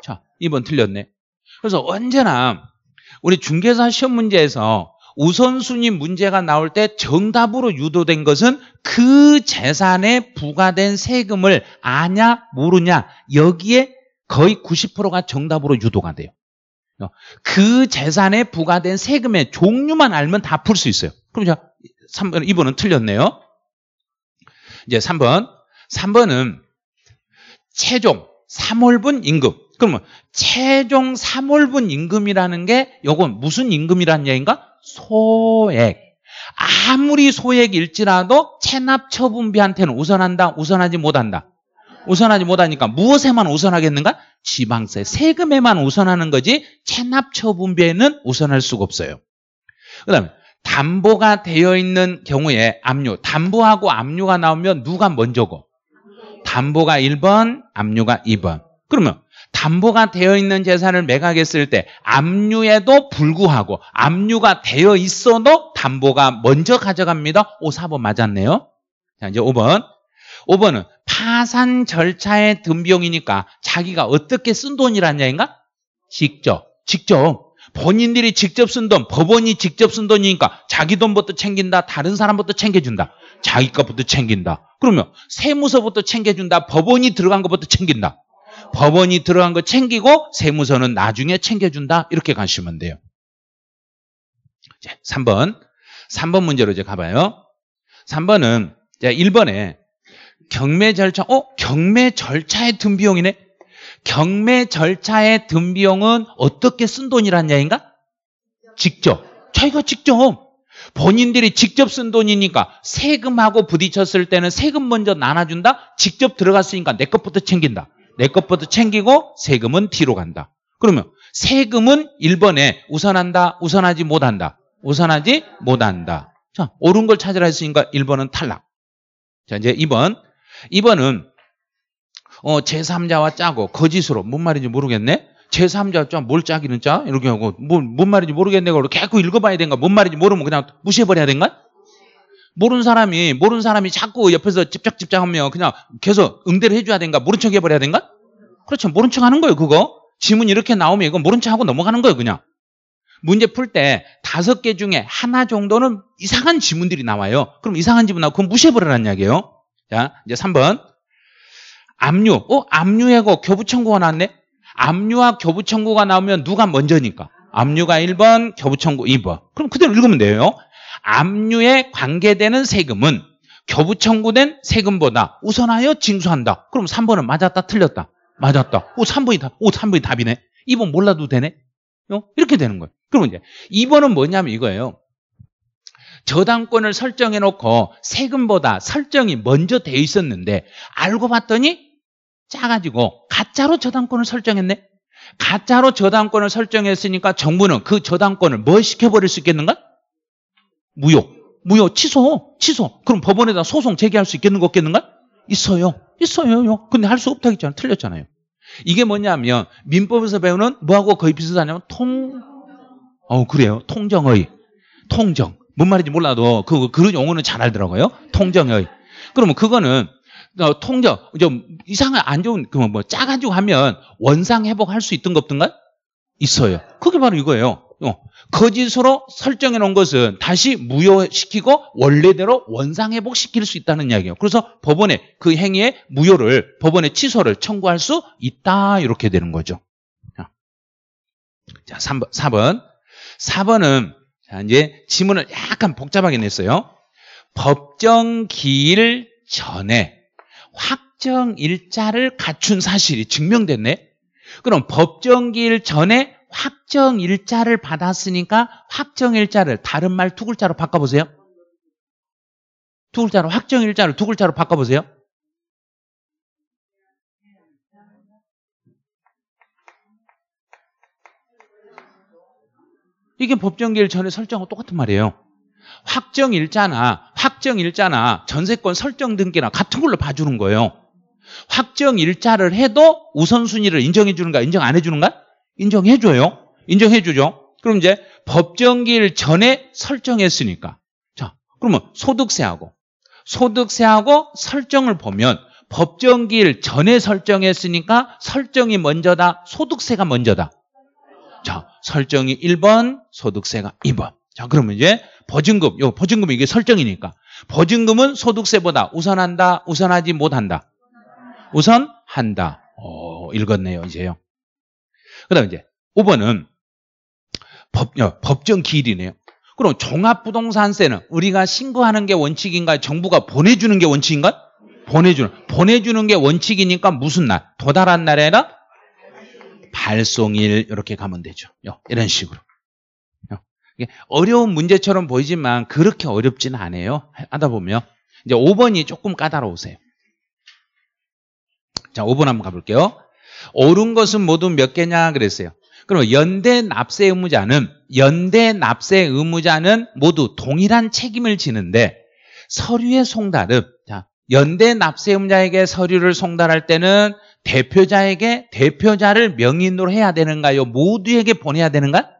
자, 2번 틀렸네. 그래서 언제나 우리 중개사 시험 문제에서 우선순위 문제가 나올 때 정답으로 유도된 것은 그 재산에 부과된 세금을 아냐 모르냐 여기에 거의 90%가 정답으로 유도가 돼요. 그 재산에 부과된 세금의 종류만 알면 다 풀 수 있어요. 그럼 자, 3번, 2번은 틀렸네요. 이제 3번. 3번은 최종 3월분 임금. 그러면 최종 3월분 임금이라는 게 이건 무슨 임금이라는 얘기인가? 소액. 아무리 소액일지라도 체납 처분비한테는 우선한다, 우선하지 못한다. 우선하지 못하니까 무엇에만 우선하겠는가? 지방세, 세금에만 우선하는 거지 체납 처분비에는 우선할 수가 없어요. 그 다음에 담보가 되어 있는 경우에 압류, 담보하고 압류가 나오면 누가 먼저고? 담보가 1번, 압류가 2번. 그러면 담보가 되어 있는 재산을 매각했을 때 압류에도 불구하고 압류가 되어 있어도 담보가 먼저 가져갑니다. 5, 4번 맞았네요. 자, 이제 5번. 5번은 파산 절차의 등병이니까 자기가 어떻게 쓴 돈이란 얘기인가? 직접. 직접. 본인들이 직접 쓴 돈, 법원이 직접 쓴 돈이니까 자기 돈부터 챙긴다, 다른 사람부터 챙겨준다, 자기 것부터 챙긴다. 그러면 세무서부터 챙겨준다, 법원이 들어간 것부터 챙긴다. 법원이 들어간 거 챙기고 세무서는 나중에 챙겨준다. 이렇게 가시면 돼요. 3번. 3번 문제로 이제 가봐요. 3번은 1번에 경매 절차, 어? 경매 절차의등 비용이네? 경매 절차의등 비용은 어떻게 쓴 돈이란 야기인가 직접. 저희가 직접. 본인들이 직접 쓴 돈이니까 세금하고 부딪혔을 때는 세금 먼저 나눠준다? 직접 들어갔으니까 내 것부터 챙긴다. 내 것부터 챙기고 세금은 뒤로 간다. 그러면 세금은 1번에 우선한다, 우선하지 못한다. 우선하지 못한다. 자, 옳은 걸 찾으라 했으니까 1번은 탈락. 자, 이제 2번. 2번은 어, 제3자와 짜고 거짓으로 뭔 말인지 모르겠네. 제3자 짜, 뭘 짜기는 짜? 이렇게 하고, 뭐, 뭔 말인지 모르겠네. 그리 계속 읽어봐야 된가? 뭔 말인지 모르면 그냥 무시해버려야 된가? 모르는 사람이 모르는 사람이 자꾸 옆에서 집착집착하면 그냥 계속 응대를 해줘야 된가 모른 척 해버려야 된가? 그렇죠. 모른 척 하는 거예요. 그거 지문 이렇게 나오면 이거 모른 척하고 넘어가는 거예요. 그냥 문제 풀 때 다섯 개 중에 하나 정도는 이상한 지문들이 나와요. 그럼 이상한 지문 나오고 그건 무시해버리라는 이야기예요. 자 이제 3번 압류. 어 압류해고 그 교부 청구가 나왔네. 압류와 교부 청구가 나오면 누가 먼저니까? 압류가 1번, 교부 청구 2번. 그럼 그대로 읽으면 돼요. 압류에 관계되는 세금은 교부 청구된 세금보다 우선하여 징수한다. 그럼 3번은 맞았다 틀렸다. 맞았다. 오 3번이 답. 오 3번이 답이네. 2번 몰라도 되네. 어? 이렇게 되는 거예요. 그럼 이제 2번은 뭐냐면 이거예요. 저당권을 설정해 놓고 세금보다 설정이 먼저 돼 있었는데 알고 봤더니 짜가지고 가짜로 저당권을 설정했네. 가짜로 저당권을 설정했으니까 정부는 그 저당권을 뭐 시켜버릴 수 있겠는가? 무효. 무효 취소. 취소. 그럼 법원에다 소송 제기할 수 있겠는 가 없겠는가? 있어요. 있어요. 근데 할 수 없다 했잖아요. 틀렸잖아요. 이게 뭐냐면 민법에서 배우는 뭐하고 거의 비슷하냐면 통 어, 그래요. 통정의. 통정. 뭔 말인지 몰라도 그 그런 용어는 잘 알더라고요. 통정의. 그러면 그거는 어, 통정 좀 이상한 안 좋은 그뭐 짜가지고 하면 원상 회복할 수 있던 것 없던가 있어요. 그게 바로 이거예요. 어, 거짓으로 설정해 놓은 것은 다시 무효시키고 원래대로 원상회복시킬 수 있다는 이야기예요. 그래서 법원에 그 행위의 무효를 법원의 취소를 청구할 수 있다 이렇게 되는 거죠. 자, 3번, 4번. 4번은 자, 이제 지문을 약간 복잡하게 냈어요. 법정 기일 전에 확정 일자를 갖춘 사실이 증명됐네. 그럼 법정 기일 전에 확정 일자를 받았으니까 확정 일자를 다른 말 두 글자로 바꿔보세요. 두 글자로 확정 일자를 두 글자로 바꿔보세요. 이게 법정기일 전에 설정하고 똑같은 말이에요. 확정 일자나 확정 일자나 전세권 설정 등기나 같은 걸로 봐주는 거예요. 확정 일자를 해도 우선순위를 인정해 주는가 인정 안 해 주는가? 인정해줘요. 인정해주죠. 그럼 이제 법정기일 전에 설정했으니까. 자, 그러면 소득세하고 소득세하고 설정을 보면 법정기일 전에 설정했으니까 설정이 먼저다. 소득세가 먼저다. 자, 설정이 1번, 소득세가 2번. 자, 그러면 이제 보증금, 요 보증금 이게 설정이니까 보증금은 소득세보다 우선한다, 우선하지 못한다. 우선한다. 어, 읽었네요, 이제요. 그 다음 이제 5번은 법, 어, 법정 기일이네요. 그럼 종합부동산세는 우리가 신고하는 게 원칙인가요? 정부가 보내주는 게 원칙인가요? 보내주는. 보내주는 게 원칙이니까 무슨 날? 도달한 날에 아니 발송일 이렇게 가면 되죠. 이런 식으로. 어려운 문제처럼 보이지만 그렇게 어렵지는 않아요. 하다 보면. 이제 5번이 조금 까다로우세요. 자, 5번 한번 가볼게요. 옳은 것은 모두 몇 개냐 그랬어요. 그럼 연대 납세 의무자는 연대 납세 의무자는 모두 동일한 책임을 지는데 서류의 송달은 자, 연대 납세 의무자에게 서류를 송달할 때는 대표자에게 대표자를 명인으로 해야 되는가요? 모두에게 보내야 되는가?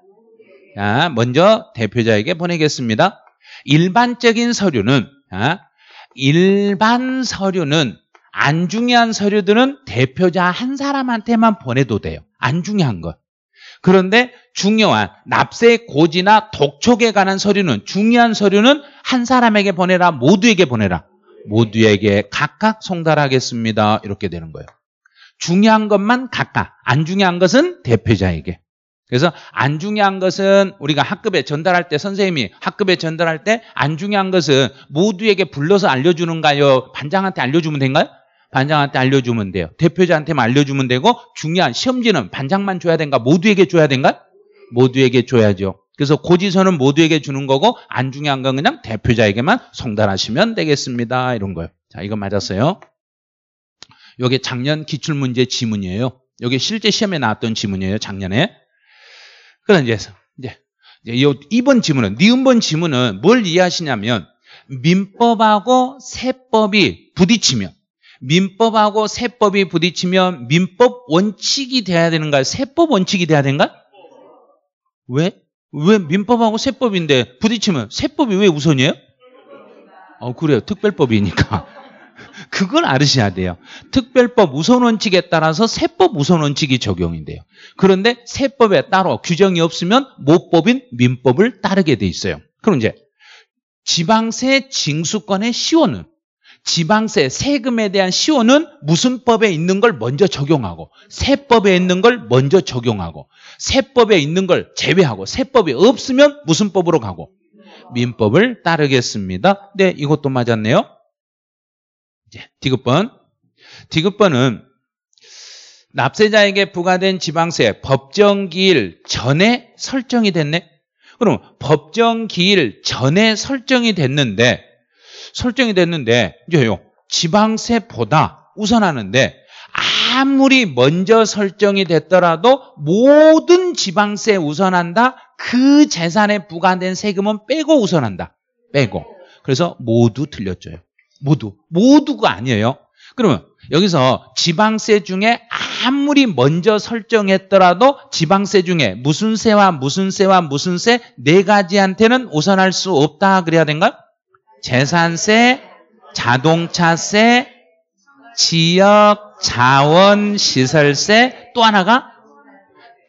자, 먼저 대표자에게 보내겠습니다. 일반적인 서류는 자, 일반 서류는 안 중요한 서류들은 대표자 한 사람한테만 보내도 돼요. 안 중요한 것. 그런데 중요한 납세 고지나 독촉에 관한 서류는 중요한 서류는 한 사람에게 보내라 모두에게 보내라 모두에게 각각 송달하겠습니다 이렇게 되는 거예요 중요한 것만 각각 안 중요한 것은 대표자에게 그래서 안 중요한 것은 우리가 학급에 전달할 때 선생님이 학급에 전달할 때 안 중요한 것은 모두에게 불러서 알려주는가요 반장한테 알려주면 된가요? 반장한테 알려주면 돼요. 대표자한테만 알려주면 되고 중요한 시험지는 반장만 줘야 된가 모두에게 줘야 된가? 모두에게 줘야죠. 그래서 고지서는 모두에게 주는 거고 안 중요한 건 그냥 대표자에게만 송달하시면 되겠습니다. 이런 거예요. 자, 이거 맞았어요. 이게 작년 기출문제 지문이에요. 이게 실제 시험에 나왔던 지문이에요. 작년에. 그럼 이제 이제 이번 지문은 니은번 지문은 뭘 이해하시냐면 민법하고 세법이 부딪히면 민법하고 세법이 부딪히면 민법 원칙이 돼야 되는가요? 세법 원칙이 돼야 되는가요? 왜? 왜 민법하고 세법인데 부딪히면 세법이 왜 우선이에요? 어, 그래요. 특별법이니까. [LAUGHS] 그걸 알으셔야 돼요. 특별법 우선 원칙에 따라서 세법 우선 원칙이 적용이 돼요. 그런데 세법에 따로 규정이 없으면 모법인 민법을 따르게 돼 있어요. 그럼 이제 지방세 징수권의 시원은 지방세 세금에 대한 시효는 무슨 법에 있는 걸 먼저 적용하고 세법에 있는 걸 먼저 적용하고 세법에 있는 걸 제외하고 세법이 없으면 무슨 법으로 가고 민법을 따르겠습니다. 네, 이것도 맞았네요. 이제 디귿번. 디귿번은 납세자에게 부과된 지방세 법정기일 전에 설정이 됐네. 그럼 법정기일 전에 설정이 됐는데 설정이 됐는데 이제요 지방세보다 우선하는데 아무리 먼저 설정이 됐더라도 모든 지방세 우선한다. 그 재산에 부과된 세금은 빼고 우선한다. 빼고. 그래서 모두 틀렸죠. 모두. 모두가 아니에요. 그러면 여기서 지방세 중에 아무리 먼저 설정했더라도 지방세 중에 무슨 세와 무슨 세와 무슨 세 네 가지한테는 우선할 수 없다 그래야 된가요? 재산세, 자동차세, 지역 자원 시설세, 또 하나가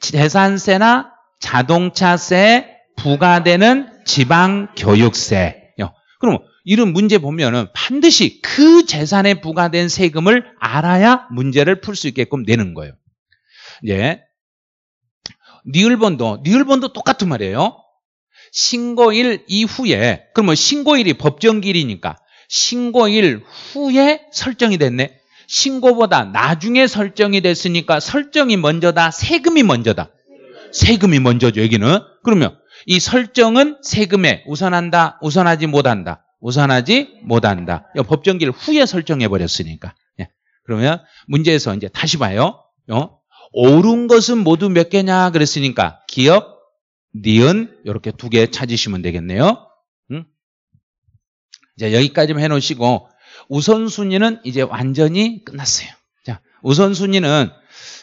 재산세나 자동차세 부과되는 지방 교육세. 그럼 이런 문제 보면은 반드시 그 재산에 부과된 세금을 알아야 문제를 풀 수 있게끔 내는 거예요. 이제 니을본도 니을번도 똑같은 말이에요. 신고일 이후에 그러면 신고일이 법정일이니까 신고일 후에 설정이 됐네. 신고보다 나중에 설정이 됐으니까 설정이 먼저다. 세금이 먼저다. 세금이 먼저죠. 여기는. 그러면 이 설정은 세금에 우선한다. 우선하지 못한다. 우선하지 못한다. 법정일 후에 설정해 버렸으니까. 예. 그러면 문제에서 이제 다시 봐요. 어? 옳은 것은 모두 몇 개냐 그랬으니까 기업 니은 이렇게 두 개 찾으시면 되겠네요. 음? 여기까지만 해놓으시고 우선순위는 이제 완전히 끝났어요. 자, 우선순위는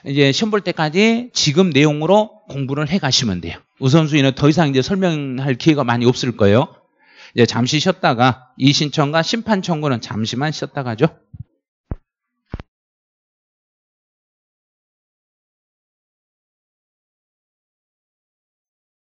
이제 시험 볼 때까지 지금 내용으로 공부를 해가시면 돼요. 우선순위는 더 이상 이제 설명할 기회가 많이 없을 거예요. 이제 잠시 쉬었다가 이 신청과 심판 청구는 잠시만 쉬었다가죠.